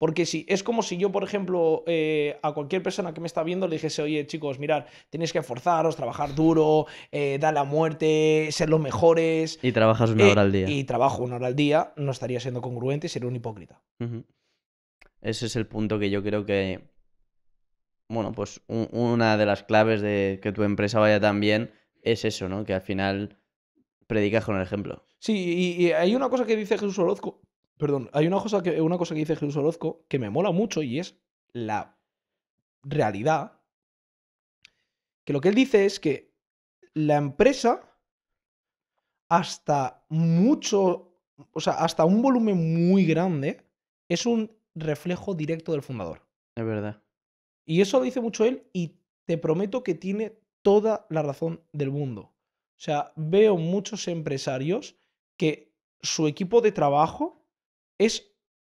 Porque si es como si yo, por ejemplo, eh, a cualquier persona que me está viendo le dijese, oye, chicos, mirad, tenéis que esforzaros, trabajar duro, eh, dar la muerte, ser los mejores. Y trabajas una eh, hora al día. Y trabajo una hora al día, no estaría siendo congruente y sería un hipócrita. Ese es el punto que yo creo que. Bueno, pues una de las claves de que tu empresa vaya tan bien es eso, ¿no? Que al final predicas con el ejemplo. Sí, y hay una cosa que dice Jesús Orozco Perdón, hay una cosa que, una cosa que dice Jesús Orozco que me mola mucho y es la realidad. Que lo que él dice es que la empresa, hasta mucho, o sea, hasta un volumen muy grande, es un reflejo directo del fundador. Es verdad. Y eso lo dice mucho él y te prometo que tiene toda la razón del mundo. O sea, veo muchos empresarios que su equipo de trabajo es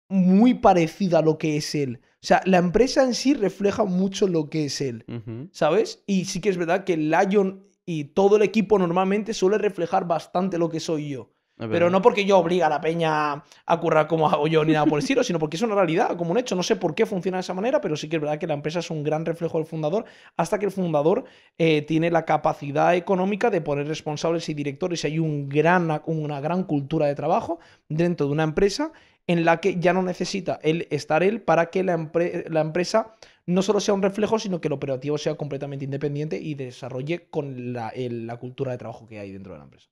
muy parecida a lo que es él. O sea, la empresa en sí refleja mucho lo que es él, ¿sabes? Y sí que es verdad que Lion y todo el equipo normalmente suele reflejar bastante lo que soy yo. Pero no porque yo obliga a la peña a currar como hago yo ni nada por el estilo, sino porque es una realidad, como un hecho. No sé por qué funciona de esa manera, pero sí que es verdad que la empresa es un gran reflejo del fundador hasta que el fundador eh, tiene la capacidad económica de poner responsables y directores. Y hay un gran, una gran cultura de trabajo dentro de una empresa en la que ya no necesita él estar él para que la, la empresa no solo sea un reflejo, sino que el operativo sea completamente independiente y desarrolle con la, cultura de trabajo que hay dentro de la empresa.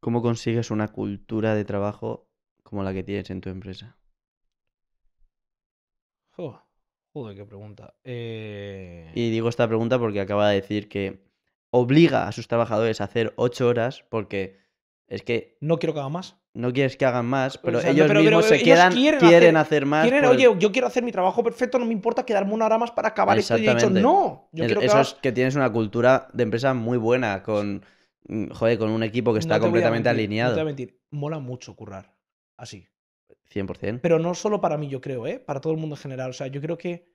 ¿Cómo consigues una cultura de trabajo como la que tienes en tu empresa? joder, qué pregunta. Eh... Y digo esta pregunta porque acaba de decir que obliga a sus trabajadores a hacer ocho horas porque es que... No quiero que haga más no quieres que hagan más, pero ellos mismos se quedan, quieren, hacer, más. Oye, yo quiero hacer mi trabajo perfecto, no me importa quedarme una hora más para acabar esto. Y no. Yo eso es que tienes una cultura de empresa muy buena, con, mm, con un equipo que está completamente alineado. No voy a mentir, mola mucho currar así. 100%. Pero no solo para mí, yo creo, ¿eh? Para todo el mundo en general. O sea, yo creo que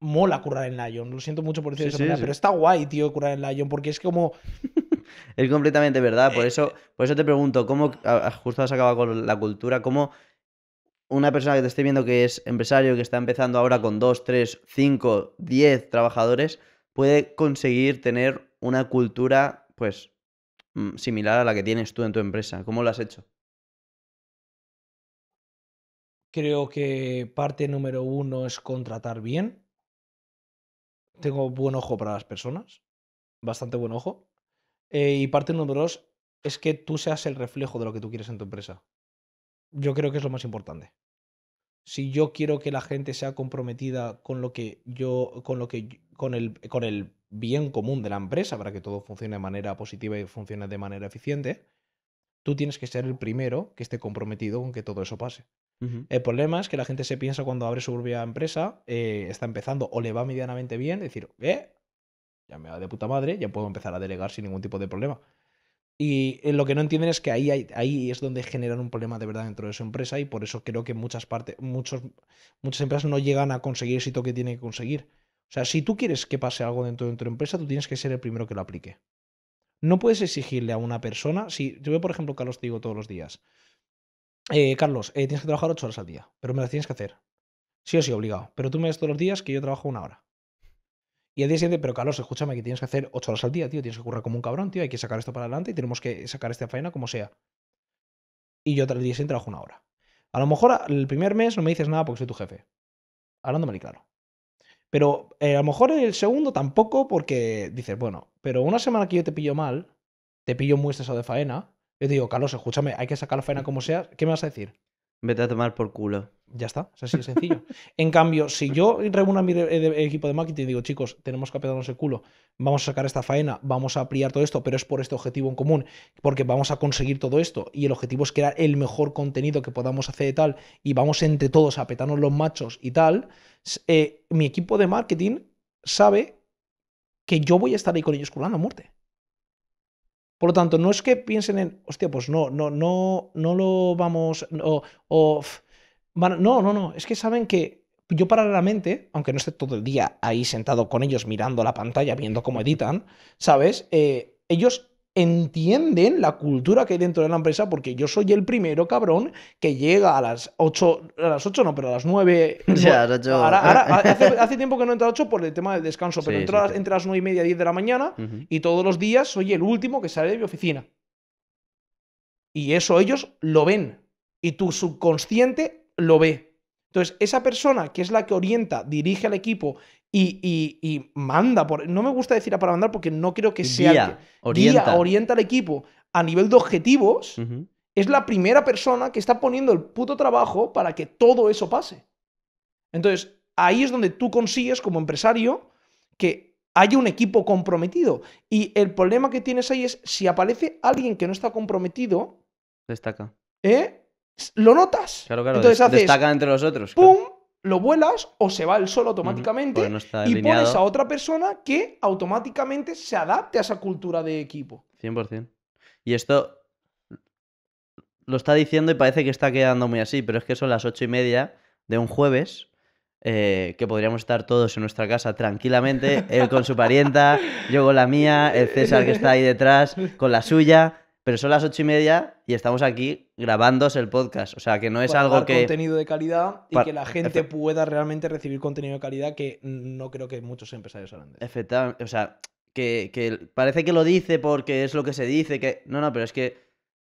mola currar en Lion. Lo siento mucho por decir eso, pero está guay, tío, currar en Lion, porque es como es completamente verdad. Eh, eh. Por eso, te pregunto, ¿cómo, justo has acabado con la cultura, cómo una persona que te esté viendo que es empresario, que está empezando ahora con 2, 3, 5, 10 trabajadores, puede conseguir tener una cultura, pues, mm, similar a la que tienes tú en tu empresa? ¿Cómo lo has hecho? Creo que parte número uno es contratar bien. Tengo buen ojo para las personas, bastante buen ojo. Eh, y parte número dos es que tú seas el reflejo de lo que tú quieres en tu empresa. Yo creo que es lo más importante. Si yo quiero que la gente sea comprometida con lo que yo, con lo que, con el, con el bien común de la empresa para que todo funcione de manera positiva y funcione de manera eficiente, tú tienes que ser el primero que esté comprometido con que todo eso pase. El problema es que la gente se piensa cuando abre su propia empresa, eh, está empezando o le va medianamente bien, decir, eh, ya me va de puta madre, ya puedo empezar a delegar sin ningún tipo de problema. Y eh, lo que no entienden es que ahí, ahí es donde generan un problema de verdad dentro de su empresa y por eso creo que muchas, partes, muchos, muchas empresas no llegan a conseguir el éxito que tienen que conseguir. O sea, si tú quieres que pase algo dentro de tu empresa, tú tienes que ser el primero que lo aplique. No puedes exigirle a una persona, si yo veo, por ejemplo, Carlos, te digo todos los días, eh, Carlos, eh, tienes que trabajar ocho horas al día, pero me las tienes que hacer. Sí o sí, obligado. Pero tú me ves todos los días que yo trabajo una hora. Y el día siguiente, pero Carlos, escúchame que tienes que hacer 8 horas al día, tío, tienes que currar como un cabrón, tío, hay que sacar esto para adelante y tenemos que sacar esta faena como sea. Y yo el día siguiente trabajo una hora. A lo mejor el primer mes no me dices nada porque soy tu jefe. Hablando mal y claro. Pero eh, a lo mejor el segundo tampoco porque dices, bueno, pero una semana que yo te pillo mal, te pillo muy estresado de faena, yo te digo, Carlos, escúchame, hay que sacar la faena como sea, ¿qué me vas a decir? Vete a tomar por culo. Ya está, es así de sencillo. en cambio, si yo reúno a mi eh, equipo de marketing y digo, chicos, tenemos que apetarnos el culo, vamos a sacar esta faena, vamos a ampliar todo esto, pero es por este objetivo en común, porque vamos a conseguir todo esto, y el objetivo es crear el mejor contenido que podamos hacer y tal, y vamos entre todos a petarnos los machos y tal, eh, mi equipo de marketing sabe que yo voy a estar ahí con ellos curando a muerte. Por lo tanto, no es que piensen en, hostia, pues no, no, no, no lo vamos, o, no, no, no, es que saben que yo paralelamente, aunque no esté todo el día ahí sentado con ellos mirando la pantalla, viendo cómo editan, ¿sabes? Eh, ellos entienden la cultura que hay dentro de la empresa, porque yo soy el primero, cabrón, que llega a las 8, a las 8 no, pero a las 9. hace, tiempo que no entra a 8 por el tema del descanso, pero entras entre las 9 y media, 10 de la mañana, y todos los días soy el último que sale de mi oficina. Y eso ellos lo ven. Y tu subconsciente lo ve. Entonces, esa persona que es la que orienta, dirige al equipo y, manda. Por, no me gusta decir a para mandar porque no creo que sea. Guía, orienta. al equipo a nivel de objetivos. Es la primera persona que está poniendo el puto trabajo para que todo eso pase. Entonces, ahí es donde tú consigues como empresario que haya un equipo comprometido. Y el problema que tienes ahí es si aparece alguien que no está comprometido. Destaca. ¿Eh? Lo notas. Claro, Entonces destaca entre los otros. ¡Pum! lo vuelas o se va el solo automáticamente pues y pones a otra persona que automáticamente se adapte a esa cultura de equipo. 100%. Y esto lo está diciendo y parece que está quedando muy así, pero es que son las ocho y media de un jueves. Eh, que podríamos estar todos en nuestra casa tranquilamente, él con su parienta, yo con la mía, el César que está ahí detrás con la suya, pero son las ocho y media y estamos aquí grabándose el podcast. O sea, que no es algo dar que. contenido de calidad y que la gente pueda realmente recibir contenido de calidad que no creo que muchos empresarios hablan de Efectivamente. O sea, que, parece que lo dice porque es lo que se dice. que No, no, pero es que.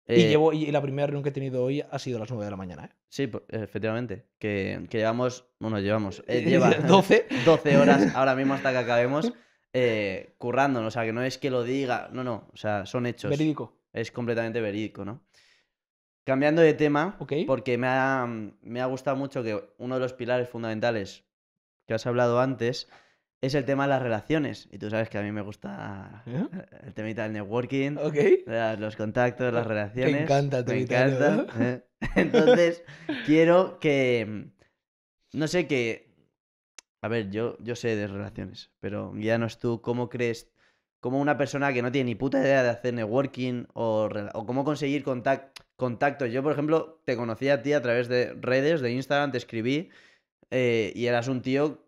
Y, eh, llevo, y la primera reunión que he tenido hoy ha sido a las nueve de la mañana. ¿eh? Sí, pues, efectivamente. Que, llevamos. Bueno, llevamos. Eh, lleva 12. 12 horas ahora mismo hasta que acabemos currándonos. O sea, que no es que lo diga. No, no. O sea, son hechos. Verídico es completamente verídico, ¿no? Cambiando de tema, porque mm, me ha, gustado mucho que uno de los pilares fundamentales que has hablado antes es el tema de las relaciones. Y tú sabes que a mí me gusta ¿Eh? el temita del networking, los contactos, las relaciones. Me encanta, te encanta. ¿eh? Entonces, quiero que. Mm, no sé, qué. A ver, yo, yo sé de relaciones, pero ya no es tú. ¿Cómo crees como una persona que no tiene ni puta idea de hacer networking o, o cómo conseguir contactos. Yo, por ejemplo, te conocí a ti a través de redes, de Instagram, te escribí eh, y eras un tío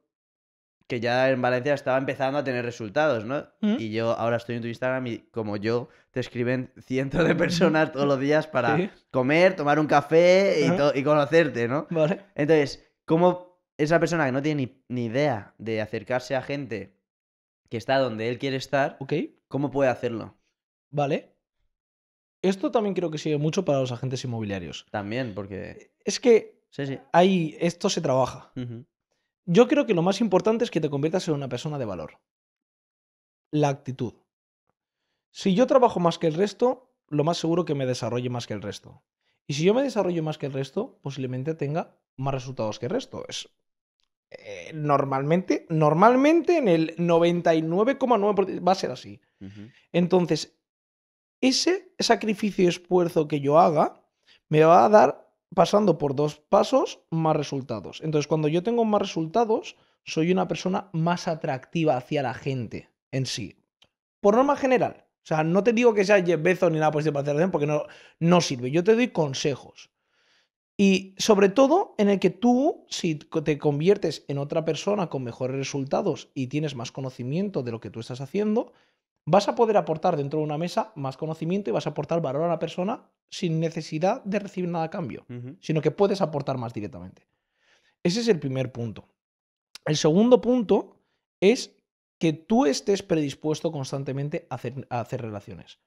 que ya en Valencia estaba empezando a tener resultados, ¿no? Mm. Y yo ahora estoy en tu Instagram y como yo, te escriben cientos de personas todos los días para comer, tomar un café y, conocerte, ¿no? Vale. Entonces, ¿cómo esa persona que no tiene ni idea de acercarse a gente que está donde él quiere estar, ¿cómo puede hacerlo? Vale. Esto también creo que sirve mucho para los agentes inmobiliarios. También, porque... Eh, es que Sí, esto se trabaja. Yo creo que lo más importante es que te conviertas en una persona de valor. La actitud. Si yo trabajo más que el resto, lo más seguro que me desarrolle más que el resto. Y si yo me desarrollo más que el resto, posiblemente tenga más resultados que el resto. Es eh, normalmente, normalmente en el 99,9% va a ser así. Entonces, ese sacrificio y esfuerzo que yo haga me va a dar, pasando por dos pasos, más resultados. Entonces, cuando yo tengo más resultados, soy una persona más atractiva hacia la gente en sí. Por norma general. O sea, no te digo que seas Jeff Bezos ni nada por esta ¿eh? porque no, no sirve. Yo te doy consejos. Y sobre todo en el que tú, si te conviertes en otra persona con mejores resultados y tienes más conocimiento de lo que tú estás haciendo, vas a poder aportar dentro de una mesa más conocimiento y vas a aportar valor a la persona sin necesidad de recibir nada a cambio, sino que puedes aportar más directamente. Ese es el primer punto. El segundo punto es que tú estés predispuesto constantemente a hacer, a hacer relaciones.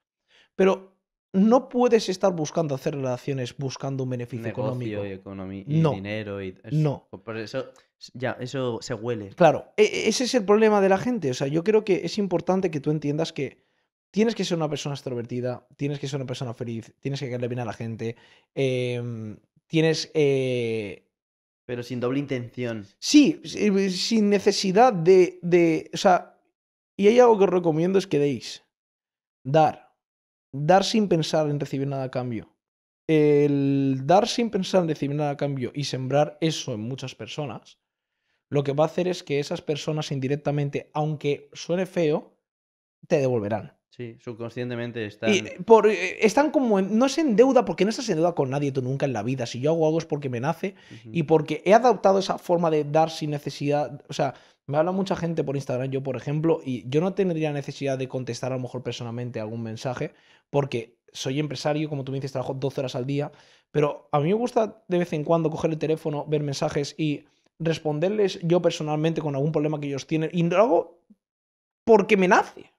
Pero no puedes estar buscando hacer relaciones buscando un beneficio económico. Y, no. dinero y no. Por eso ya eso se huele. Claro, e, e, ese es el problema de la gente, o sea, yo creo que es importante que tú entiendas que tienes que ser una persona extrovertida, tienes que ser una persona feliz, tienes que caerle bien a la gente, em, tienes eh pero sin doble intención. Sí, sin necesidad de, de o sea, y hay algo que os recomiendo es que deis dar dar sin pensar en recibir nada a cambio, el dar sin pensar en recibir nada a cambio y sembrar eso en muchas personas, lo que va a hacer es que esas personas indirectamente, aunque suene feo, te devolverán. Sí, subconscientemente están. Eh, eh, están como. no es en deuda, porque no estás en deuda con nadie tú nunca en la vida. Si yo hago algo es porque me nace y porque he adoptado esa forma de dar sin necesidad. O sea, me habla mucha gente por Instagram, yo por ejemplo, y yo no tendría necesidad de contestar a lo mejor personalmente algún mensaje, porque soy empresario, como tú me dices, trabajo 12 horas al día, pero a mí me gusta de vez en cuando coger el teléfono, ver mensajes y responderles yo personalmente con algún problema que ellos tienen. Y lo hago porque me nace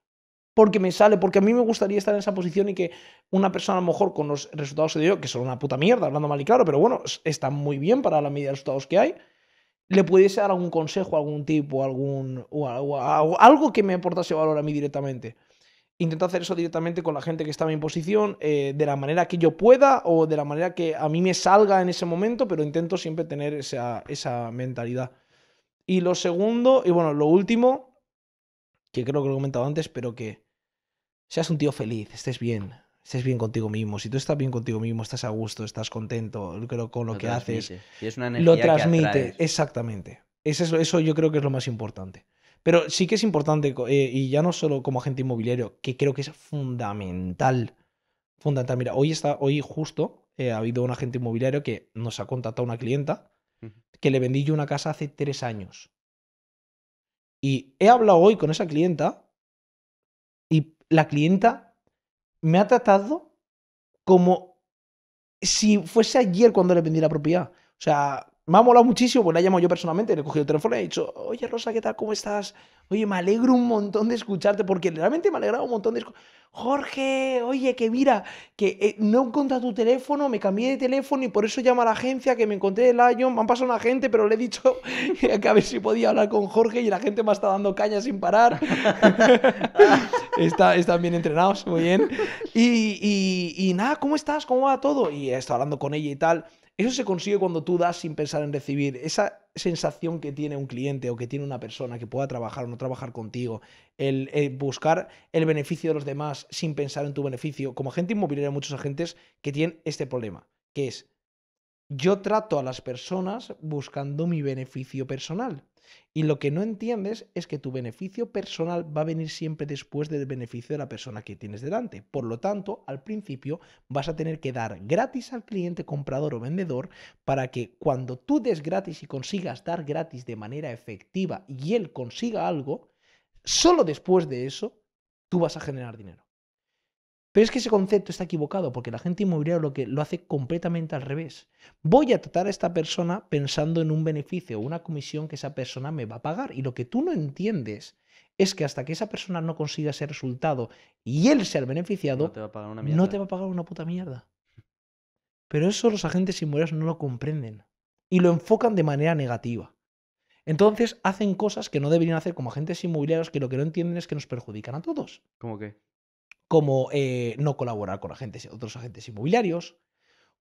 porque me sale, porque a mí me gustaría estar en esa posición y que una persona a lo mejor con los resultados que que son una puta mierda, hablando mal y claro, pero bueno, está muy bien para la medida de resultados que hay, le pudiese dar algún consejo, algún tipo, o algo, que me aportase valor a mí directamente. Intento hacer eso directamente con la gente que está en mi posición, eh, de la manera que yo pueda o de la manera que a mí me salga en ese momento, pero intento siempre tener esa, esa mentalidad. Y lo segundo, y bueno, lo último, que creo que lo he comentado antes, pero que seas un tío feliz, estés bien, estés bien contigo mismo. Si tú estás bien contigo mismo, estás a gusto, estás contento creo, con lo, que haces, lo transmite, exactamente. Eso, eso yo creo que es lo más importante. Pero sí que es importante, eh, y ya no solo como agente inmobiliario, que creo que es fundamental. Fundamental. Mira, hoy, está, hoy justo eh, ha habido un agente inmobiliario que nos ha contactado una clienta que le vendí yo una casa hace tres años. Y he hablado hoy con esa clienta y la clienta me ha tratado como si fuese ayer cuando le vendí la propiedad. O sea, me ha molado muchísimo, pues la he yo personalmente, le he cogido el teléfono y he dicho, oye Rosa, ¿qué tal? ¿Cómo estás? Oye, me alegro un montón de escucharte, porque realmente me alegrado un montón de escuchar. Jorge, oye, que mira, que eh, no encontré tu teléfono, me cambié de teléfono y por eso llama a la agencia que me encontré el año, me han pasado una gente, pero le he dicho que a ver si podía hablar con Jorge y la gente me está dando caña sin parar. está, están bien entrenados, muy bien. Y, y, y nada, ¿cómo estás? ¿Cómo va todo? Y he estado hablando con ella y tal. Eso se consigue cuando tú das sin pensar en recibir. Esa, sensación que tiene un cliente o que tiene una persona que pueda trabajar o no trabajar contigo, el, eh, buscar el beneficio de los demás sin pensar en tu beneficio. Como agente inmobiliario muchos agentes que tienen este problema, que es yo trato a las personas buscando mi beneficio personal. Y lo que no entiendes es que tu beneficio personal va a venir siempre después del beneficio de la persona que tienes delante. Por lo tanto, al principio vas a tener que dar gratis al cliente, comprador o vendedor, para que cuando tú des gratis y consigas dar gratis de manera efectiva y él consiga algo, solo después de eso tú vas a generar dinero. Pero es que ese concepto está equivocado porque la gente inmobiliario lo, que, lo hace completamente al revés. Voy a tratar a esta persona pensando en un beneficio o una comisión que esa persona me va a pagar. Y lo que tú no entiendes es que hasta que esa persona no consiga ese resultado y él sea el beneficiado, no te va a pagar una, No te va a pagar una puta mierda. Pero eso los agentes inmobiliarios no lo comprenden y lo enfocan de manera negativa. Entonces hacen cosas que no deberían hacer como agentes inmobiliarios que lo que no entienden es que nos perjudican a todos. ¿Cómo qué? como eh, no colaborar con agentes, otros agentes inmobiliarios,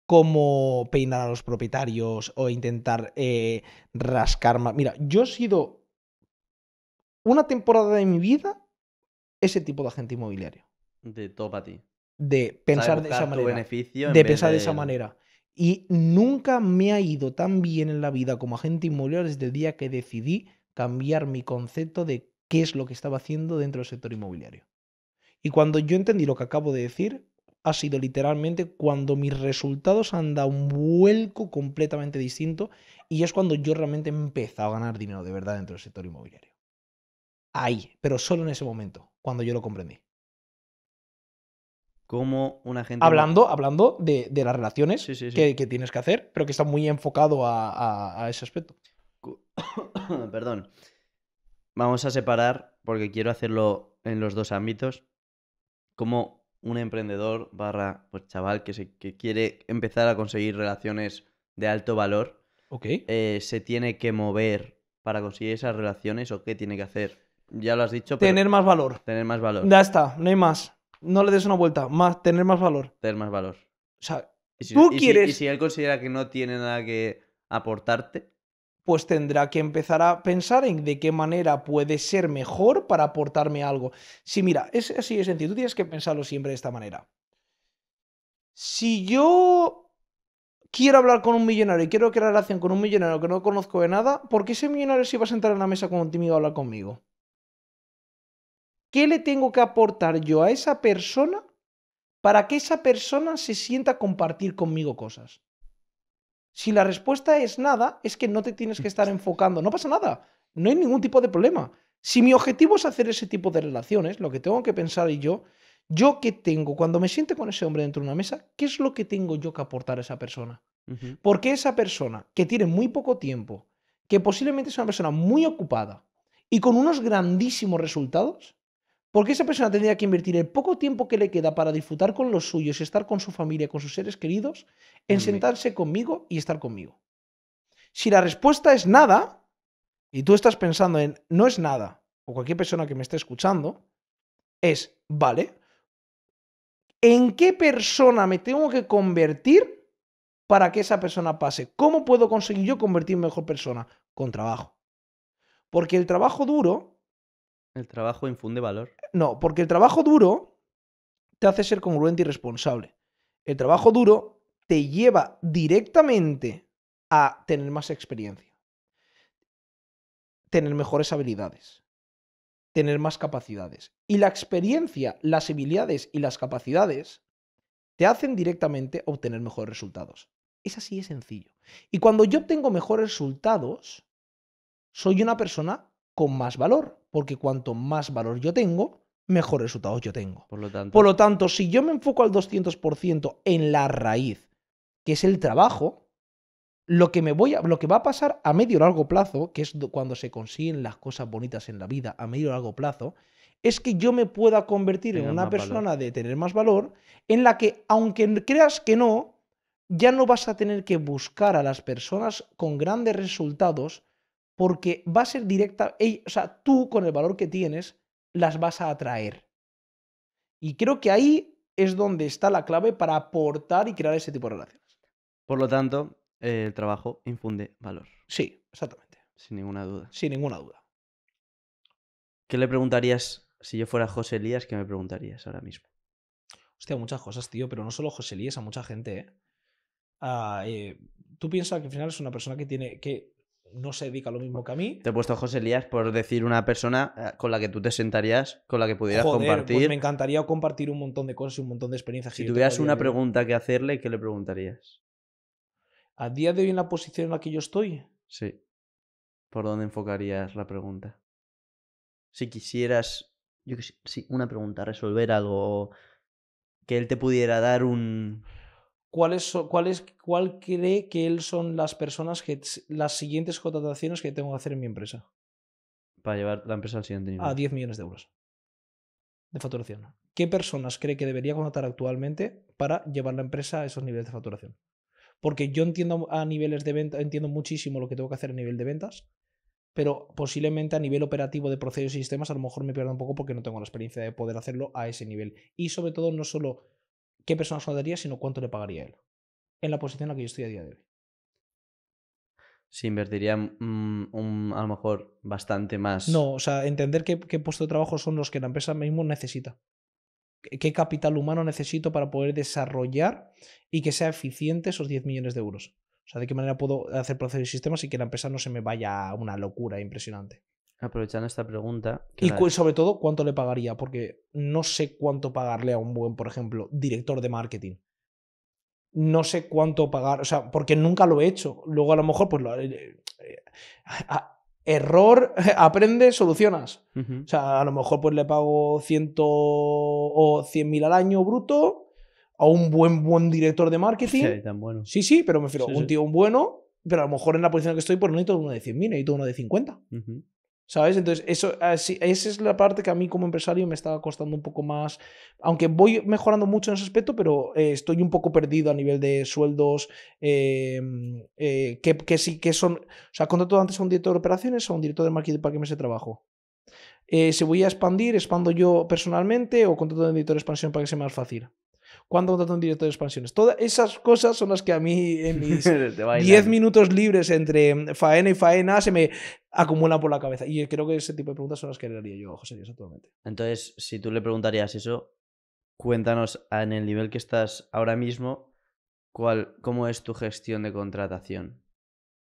como peinar a los propietarios o intentar eh, rascar más. Mira, yo he sido una temporada de mi vida ese tipo de agente inmobiliario. De todo para ti. De pensar de esa manera. Beneficio de pensar de esa manera. Y nunca me ha ido tan bien en la vida como agente inmobiliario desde el día que decidí cambiar mi concepto de qué es lo que estaba haciendo dentro del sector inmobiliario. Y cuando yo entendí lo que acabo de decir, ha sido literalmente cuando mis resultados han dado un vuelco completamente distinto y es cuando yo realmente he empezado a ganar dinero de verdad dentro del sector inmobiliario. Ahí, pero solo en ese momento, cuando yo lo comprendí. Como una gente. Hablando, hablando de, las relaciones Que, tienes que hacer, pero que está muy enfocado a, a ese aspecto. Perdón. Vamos a separar, porque quiero hacerlo en los dos ámbitos cómo un emprendedor barra pues, chaval que, se, quiere empezar a conseguir relaciones de alto valor eh, se tiene que mover para conseguir esas relaciones o qué tiene que hacer. Ya lo has dicho. Pero... Tener más valor. Tener más valor. Ya está, no hay más. No le des una vuelta. Más, tener más valor. Tener más valor. O sea, tú quieres. y si él considera que no tiene nada que aportarte pues tendrá que empezar a pensar en de qué manera puede ser mejor para aportarme algo. Sí, mira, es así de sencillo, tú tienes que pensarlo siempre de esta manera. Si yo quiero hablar con un millonario y quiero crear relación con un millonario que no conozco de nada, ¿por qué ese millonario se va a sentar en la mesa contigo a hablar conmigo? ¿Qué le tengo que aportar yo a esa persona para que esa persona se sienta a compartir conmigo cosas? Si la respuesta es nada, es que no te tienes que estar enfocando. No pasa nada. No hay ningún tipo de problema. Si mi objetivo es hacer ese tipo de relaciones, lo que tengo que pensar y yo, yo qué tengo, cuando me siente con ese hombre dentro de una mesa, ¿qué es lo que tengo yo que aportar a esa persona? Porque esa persona que tiene muy poco tiempo, que posiblemente es una persona muy ocupada y con unos grandísimos resultados, porque esa persona tendría que invertir el poco tiempo que le queda para disfrutar con los suyos y estar con su familia, con sus seres queridos, en sentarse conmigo y estar conmigo. Si la respuesta es nada, y tú estás pensando en no es nada, o cualquier persona que me esté escuchando, es, vale, ¿en qué persona me tengo que convertir para que esa persona pase? ¿Cómo puedo conseguir yo convertirme en mejor persona? Con trabajo. Porque el trabajo duro... El trabajo infunde valor. No, porque el trabajo duro te hace ser congruente y responsable. El trabajo duro te lleva directamente a tener más experiencia, tener mejores habilidades, tener más capacidades. Y la experiencia, las habilidades y las capacidades te hacen directamente obtener mejores resultados. Es así de sencillo. Y cuando yo obtengo mejores resultados, soy una persona con más valor, porque cuanto más valor yo tengo, mejor resultados yo tengo. Por lo tanto, si yo me enfoco al 200% en la raíz, que es el trabajo, lo que, me voy a, lo que va a pasar a medio o largo plazo, que es cuando se consiguen las cosas bonitas en la vida, a medio o largo plazo, es que yo me pueda convertir en una persona de tener más valor, en la que, aunque creas que no, ya no vas a tener que buscar a las personas con grandes resultados, porque va a ser directa, o sea, tú con el valor que tienes, las vas a atraer. Y creo que ahí es donde está la clave para aportar y crear ese tipo de relaciones. Por lo tanto, eh, el trabajo infunde valor. Sí, exactamente. Sin ninguna duda. Sin ninguna duda. ¿Qué le preguntarías si yo fuera José Elías? ¿Qué me preguntarías ahora mismo? Hostia, muchas cosas, tío, pero no solo José Elías, a mucha gente, ¿eh? Ah, eh, tú piensas que al final es una persona que tiene que no se dedica a lo mismo que a mí. Te he puesto José Elías por decir una persona eh, con la que tú te sentarías, con la que pudieras Joder, compartir. Pues me encantaría compartir un montón de cosas y un montón de experiencias. Si tuvieras una pregunta que hacerle, ¿qué le preguntarías? A día de hoy en la posición en la que yo estoy. Sí. ¿Por dónde enfocarías la pregunta? Si quisieras, yo que sí, una pregunta, resolver algo, que él te pudiera dar un... ¿cuáles ¿cuál cree que él son las personas que las siguientes contrataciones que tengo que hacer en mi empresa? Para llevar la empresa al siguiente nivel. A 10 millones de euros de facturación. ¿Qué personas cree que debería contratar actualmente para llevar la empresa a esos niveles de facturación? Porque yo entiendo a niveles de venta, entiendo muchísimo lo que tengo que hacer a nivel de ventas, pero posiblemente a nivel operativo de procesos y sistemas a lo mejor me pierdo un poco porque no tengo la experiencia de poder hacerlo a ese nivel. Y sobre todo no solo qué persona sino cuánto le pagaría él. En la posición en la que yo estoy a día de hoy. si, invertiría mm, a lo mejor bastante más. No, o sea, entender qué, qué puesto de trabajo son los que la empresa mismo necesita. ¿Qué capital humano necesito para poder desarrollar y que sea eficiente esos 10 millones de euros? O sea, ¿de qué manera puedo hacer procesos y sistemas y que la empresa no se me vaya a una locura impresionante? aprovechando esta pregunta. Y sobre todo, ¿cuánto le pagaría? Porque no sé cuánto pagarle a un buen, por ejemplo, director de marketing. No sé cuánto pagar, o sea, porque nunca lo he hecho. Luego a lo mejor, pues, lo... Eh, eh, error, aprende, solucionas. O sea, a lo mejor pues le pago 100 o 100 mil al año bruto a un buen, buen director de marketing. Sí, bueno. sí, sí, pero me refiero a un tío un bueno, pero a lo mejor en la posición que estoy, pues no necesito uno de 100.000, necesito uno de 50. ¿Sabes? Entonces, eso, esa es la parte que a mí como empresario me estaba costando un poco más. Aunque voy mejorando mucho en ese aspecto, pero eh, estoy un poco perdido a nivel de sueldos. Em, eh, sí, que son. O sea, contrato antes a un director de operaciones o a un director de marketing para que me se trabajo. Eh, ¿Se voy a expandir, expando yo personalmente o contrato a un director de expansión para que sea más fácil. ¿Cuánto contrató un director de expansiones? Todas esas cosas son las que a mí en mis 10 minutos libres entre faena y faena se me acumulan por la cabeza. Y creo que ese tipo de preguntas son las que le haría yo José exactamente. Entonces, si tú le preguntarías eso, cuéntanos en el nivel que estás ahora mismo, cuál, ¿cómo es tu gestión de contratación?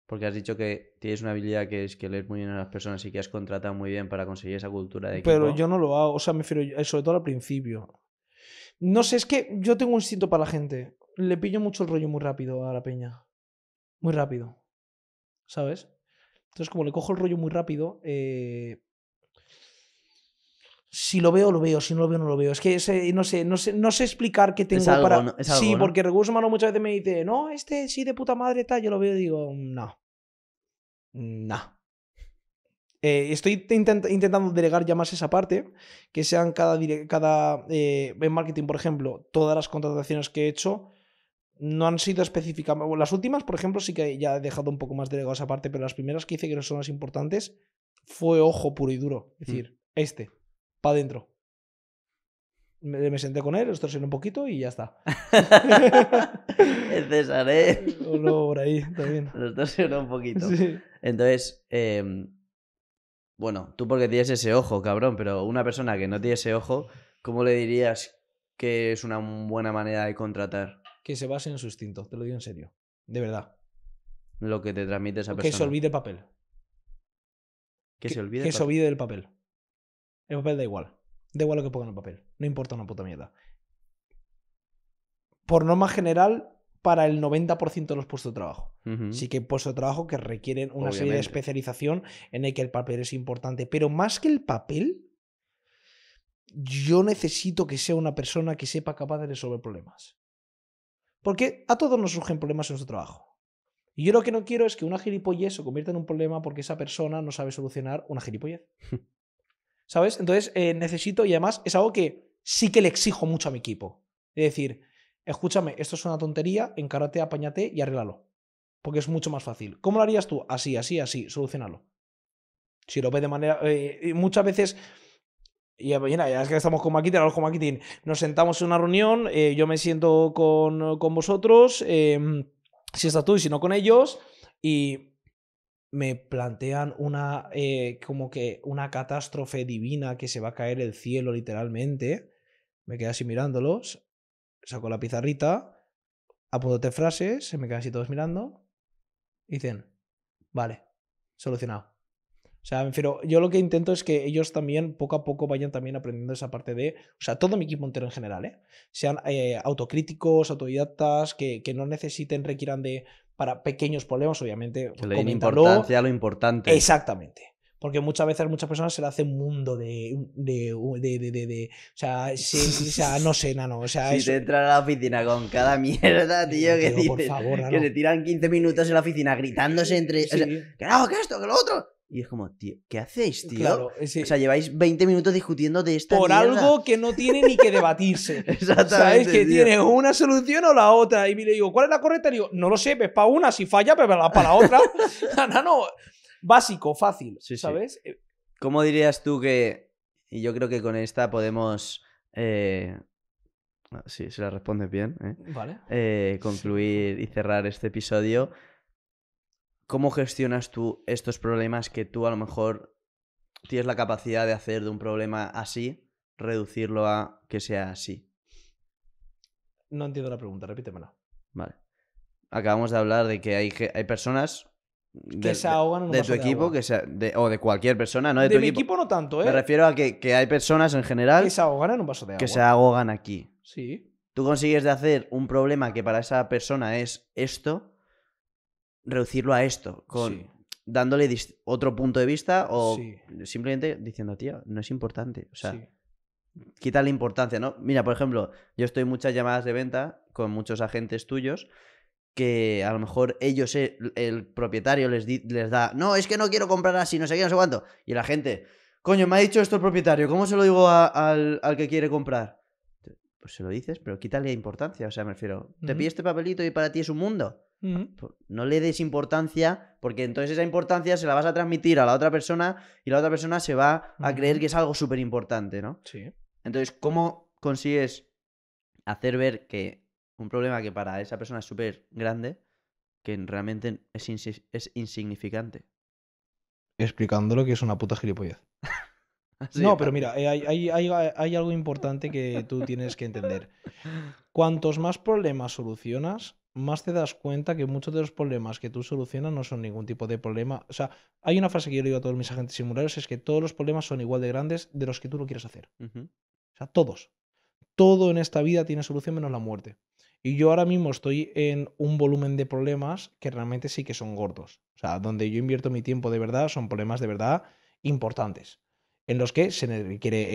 Porque has dicho que tienes una habilidad que es que lees muy bien a las personas y que has contratado muy bien para conseguir esa cultura de equipo. Pero yo no lo hago, o sea, me refiero, sobre todo al principio. No sé, es que yo tengo un instinto para la gente. Le pillo mucho el rollo muy rápido a la peña. Muy rápido. ¿Sabes? Entonces, como le cojo el rollo muy rápido, eh... si lo veo, lo veo, si no lo veo, no lo veo. Es que ese, no, sé, no, sé, no sé explicar qué tengo para. sí, porque recursos humanos muchas veces me dice, no, este sí de puta madre tal, yo lo veo y digo, no. No. Eh, estoy intentando delegar ya más esa parte, que sean cada, cada eh, en marketing, por ejemplo, todas las contrataciones que he hecho no han sido específicamente, las últimas, por ejemplo, sí que ya he dejado un poco más delegado esa parte, pero las primeras que hice que no son las importantes fue ojo puro y duro, es mm. decir, este, para adentro. Me, senté con él, torsioné un poquito y ya está. el César, ¿eh? No, por ahí también. un poquito. Entonces, em, bueno, tú porque tienes ese ojo, cabrón, pero una persona que no tiene ese ojo, ¿cómo le dirías que es una buena manera de contratar? Que se base en su instinto, te lo digo en serio. De verdad. Lo que te transmite esa persona. Que se olvide el papel. Que, se olvide. Que se olvide del papel. El papel da igual. Da igual lo que pongan en el papel. No importa una puta mierda. Por norma general, para el 90% de los puestos de trabajo. Sí que hay puestos de trabajo que requieren una serie de especialización en el que el papel es importante. Pero más que el papel, yo necesito que sea una persona que sepa capaz de resolver problemas. Porque a todos nos surgen problemas en nuestro trabajo. Y yo lo que no quiero es que una gilipollez se convierta en un problema porque esa persona no sabe solucionar una gilipollez. ¿Sabes? Entonces eh, necesito, y además es algo que sí que le exijo mucho a mi equipo. Es decir, escúchame, esto es una tontería, encárate, apáñate y arréglalo. Porque es mucho más fácil. ¿Cómo lo harías tú? Así, así, así, solucionalo. Si lo ves de manera. Eh, muchas veces. Y eh, ya es que estamos con Maquitín, ahora con Maquitín. Nos sentamos en una reunión, eh, yo me siento con, vosotros, em, si estás tú y si no con ellos, y me plantean una como que una catástrofe divina que se va a caer el cielo literalmente. Me quedo así mirándolos saco la pizarrita, apunto frases, se me quedan así todos mirando, y dicen, vale, solucionado. O sea, me refiero, yo lo que intento es que ellos también poco a poco vayan también aprendiendo esa parte de, o sea, todo mi equipo entero en general, ¿eh? sean eh, autocríticos, autodidactas, que, no necesiten, requieran de, para pequeños problemas, obviamente. Con importancia lo importante. Exactamente. Porque muchas veces muchas personas se le hace un mundo de. de, de, de, o, sea, no sé, nano. O sea, si te entras a la oficina con cada mierda, tío, que, tío, que se tiran 15 minutos en la oficina gritándose entre. Sí. O sea, que que esto, que lo otro. Y es como, tío, ¿qué hacéis, tío? Eh, o sea, lleváis 20 minutos discutiendo de esta Por algo que no tiene ni que debatirse. Exactamente. ¿Sabes? Que tiene una solución o la otra. Y le digo, ¿cuál es la correcta? Y digo, no lo sé, ves pues para una, si falla, pero pues para la otra. no, no básico, fácil, ¿sabes? Eh, ¿Cómo dirías tú que, y yo creo que con esta podemos... Eh... Ah, se la responde bien. ¿eh? Vale. Eh, concluir y cerrar este episodio. ¿Cómo gestionas tú estos problemas que tú a lo mejor tienes la capacidad de hacer de un problema así, reducirlo a que sea así? No entiendo la pregunta, repítemela. Vale. Acabamos de hablar de que hay, hay personas que se ahogan en de, de tu equipo que o de cualquier persona, no de, tu mi equipo. no tanto, ¿eh? Me refiero a que, hay personas en general que se ahogan en un vaso de agua. Que se ahogan aquí. Sí. Tú consigues de hacer un problema que para esa persona es esto, reducirlo a esto, con, dándole otro punto de vista o simplemente diciendo, tío, no es importante. O sea, quita la importancia, ¿no? Mira, por ejemplo, yo estoy muchas llamadas de venta con muchos agentes tuyos que a lo mejor ellos, eh, el propietario les, les da, no, es que no quiero comprar así, no sé qué, no sé cuánto. Y la gente, coño, me ha dicho esto el propietario, ¿cómo se lo digo al, que quiere comprar? Pues se lo dices, pero quítale importancia, o sea, me refiero, te pide este papelito y para ti es un mundo. Pues no le des importancia, porque entonces esa importancia se la vas a transmitir a la otra persona y la otra persona se va a creer que es algo súper importante, ¿no? Sí. Entonces, ¿cómo consigues hacer ver que un problema que para esa persona es súper grande, que realmente es, insignificante. Explicándolo que es una puta gilipollez. no, pero mira, eh, eh, hay, algo importante que tú tienes que entender. Cuantos más problemas solucionas, más te das cuenta que muchos de los problemas que tú solucionas no son ningún tipo de problema. O sea, hay una frase que yo le digo a todos mis agentes simulares: es que todos los problemas son igual de grandes de los que tú lo quieres hacer. O sea, todos. Todo en esta vida tiene solución menos la muerte. Y yo ahora mismo estoy en un volumen de problemas que realmente sí que son gordos. O sea, donde yo invierto mi tiempo de verdad son problemas de verdad importantes, en los que se quiere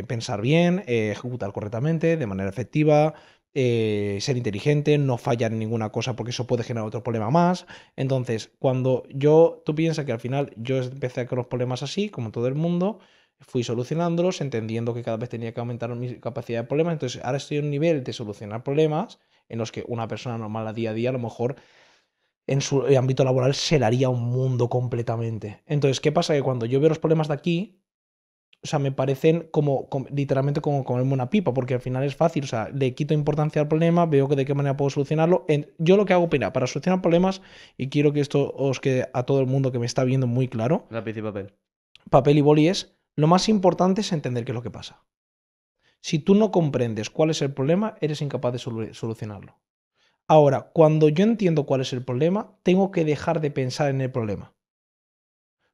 eh, pensar bien, eh, ejecutar correctamente, de manera efectiva, eh, ser inteligente, no fallar en ninguna cosa porque eso puede generar otro problema más. Entonces, cuando yo, tú piensas que al final yo empecé con los problemas así, como todo el mundo, fui solucionándolos, entendiendo que cada vez tenía que aumentar mi capacidad de problemas. Entonces, ahora estoy en un nivel de solucionar problemas en los que una persona normal a día a día a lo mejor en su ámbito laboral se le haría un mundo completamente. Entonces, ¿qué pasa? Que cuando yo veo los problemas de aquí, o sea, me parecen como, literalmente como comerme una pipa, porque al final es fácil, o sea, le quito importancia al problema, veo que de qué manera puedo solucionarlo. yo lo que hago, pena para solucionar problemas, y quiero que esto os quede a todo el mundo que me está viendo muy claro. Lápiz y papel. Papel y boli es lo más importante es entender qué es lo que pasa. Si tú no comprendes cuál es el problema, eres incapaz de solucionarlo. Ahora, cuando yo entiendo cuál es el problema, tengo que dejar de pensar en el problema.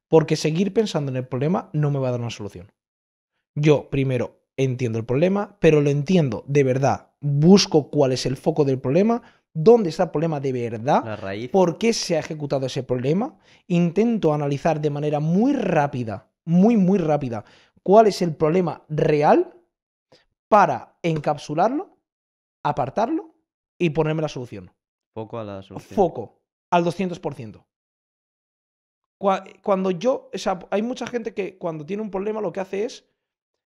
Porque seguir pensando en el problema no me va a dar una solución. Yo primero entiendo el problema, pero lo entiendo de verdad. Busco cuál es el foco del problema, dónde está el problema de verdad, por qué se ha ejecutado ese problema. Intento analizar de manera muy rápida muy, muy rápida. ¿Cuál es el problema real para encapsularlo, apartarlo y ponerme la solución? Foco a la solución. Foco al 200%. Cuando yo, o sea, hay mucha gente que cuando tiene un problema lo que hace es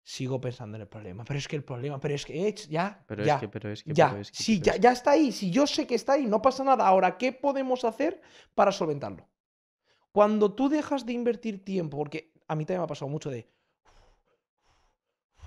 sigo pensando en el problema, pero es que el problema, pero es que eh, ya, pero es que, pero es que, ya, sí, ya, ya está ahí, si yo sé que está ahí, no pasa nada. Ahora, ¿qué podemos hacer para solventarlo? Cuando tú dejas de invertir tiempo, porque a mí también me ha pasado mucho de,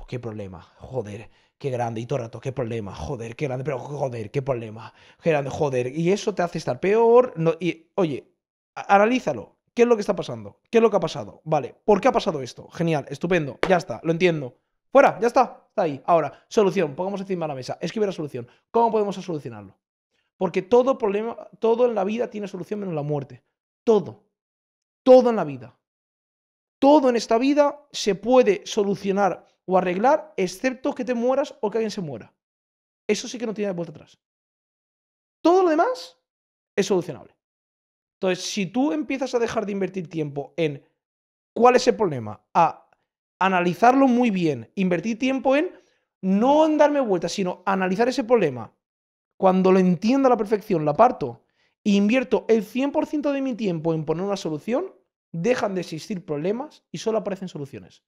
qué problema, joder, qué grande, y todo el rato, qué problema, joder, qué grande, pero joder, qué problema, qué grande, joder, y eso te hace estar peor, no, y oye, analízalo, ¿qué es lo que está pasando? ¿Qué es lo que ha pasado? Vale, ¿por qué ha pasado esto? Genial, estupendo, ya está, lo entiendo, fuera, ya está, está ahí, ahora, solución, pongamos encima de la mesa, escribir la solución, ¿cómo podemos solucionarlo? Porque todo problema, todo en la vida tiene solución menos la muerte, todo, todo en la vida. Todo en esta vida se puede solucionar o arreglar, excepto que te mueras o que alguien se muera. Eso sí que no tiene vuelta atrás. Todo lo demás es solucionable. Entonces, si tú empiezas a dejar de invertir tiempo en cuál es el problema, a analizarlo muy bien, invertir tiempo en no en darme vueltas, sino analizar ese problema. Cuando lo entienda a la perfección, la parto e invierto el 100% de mi tiempo en poner una solución, dejan de existir problemas y solo aparecen soluciones.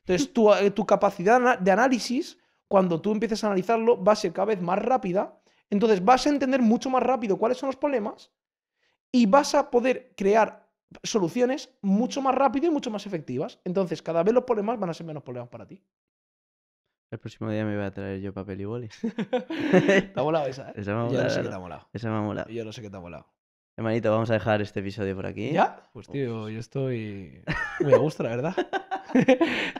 Entonces, tu, eh, capacidad de análisis, cuando tú empieces a analizarlo, va a ser cada vez más rápida. Entonces, vas a entender mucho más rápido cuáles son los problemas y vas a poder crear soluciones mucho más rápido y mucho más efectivas. Entonces, cada vez los problemas van a ser menos problemas para ti. El próximo día me voy a traer yo papel y bolis. Está molado esa, ¿eh? Esa me ha Yo no sé qué te ha molado. me Yo no sé qué te molado. Hermanito, vamos a dejar este episodio por aquí. ¿Ya? Pues tío, yo estoy... Me gusta, la verdad.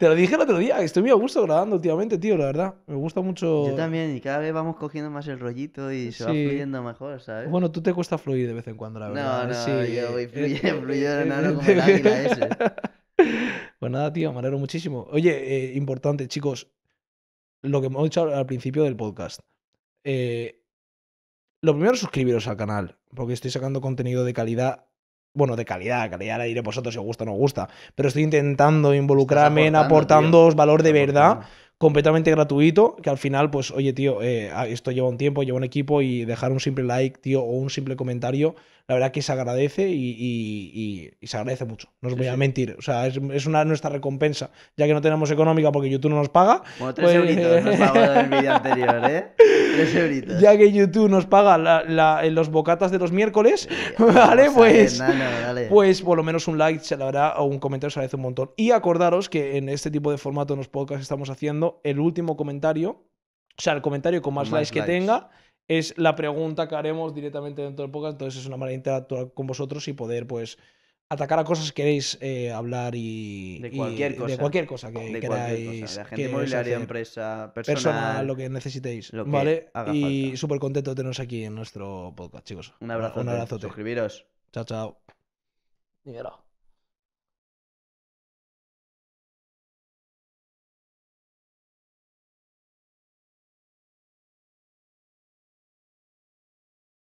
te lo dije el otro día, estoy muy a gusto grabando últimamente, tío, la verdad. Me gusta mucho... Yo también, y cada vez vamos cogiendo más el rollito y se va fluyendo mejor, ¿sabes? Bueno, tú te cuesta fluir de vez en cuando, la verdad. ¿eh? No, no, yo eh, voy eh, fluyendo, fluyendo, como el águila ese. Pues nada, tío, me alegro muchísimo. Oye, importante, chicos, lo que hemos dicho al principio del podcast. Eh, lo primero, suscribiros al canal, porque estoy sacando contenido de calidad. Bueno, de calidad, calidad la diré vosotros si os gusta o no os gusta. Pero estoy intentando involucrarme en aportándoos valor de verdad completamente gratuito, que al final, pues, oye, tío, eh, ah, esto lleva un tiempo, lleva un equipo y dejar un simple like, tío, o un simple comentario la verdad que se agradece y, se agradece mucho. No os voy a mentir. O sea, es, una, nuestra recompensa. Ya que no tenemos económica porque YouTube no nos paga. Bueno, tres pues nos pagó en el vídeo anterior, ¿eh? Tres euritos. Ya que YouTube nos paga en eh, los bocatas de los miércoles, ¿vale? Pues, pues por lo menos un like, la verdad, o un comentario se agradece un montón. Y acordaros que en este tipo de formato en los podcasts estamos haciendo el último comentario o sea, el comentario con más, likes que tenga es la pregunta que haremos directamente dentro del podcast. Entonces es una manera de interactuar con vosotros y poder, pues, atacar a cosas que queréis eh, hablar y. De cualquier cosa. De cualquier cosa que queráis. De gente inmobiliaria, empresa, personal, personal. lo que necesitéis. ¿Vale? y súper contento de teneros aquí en nuestro podcast, chicos. Un abrazo. Un abrazo. Suscribiros. Chao, chao.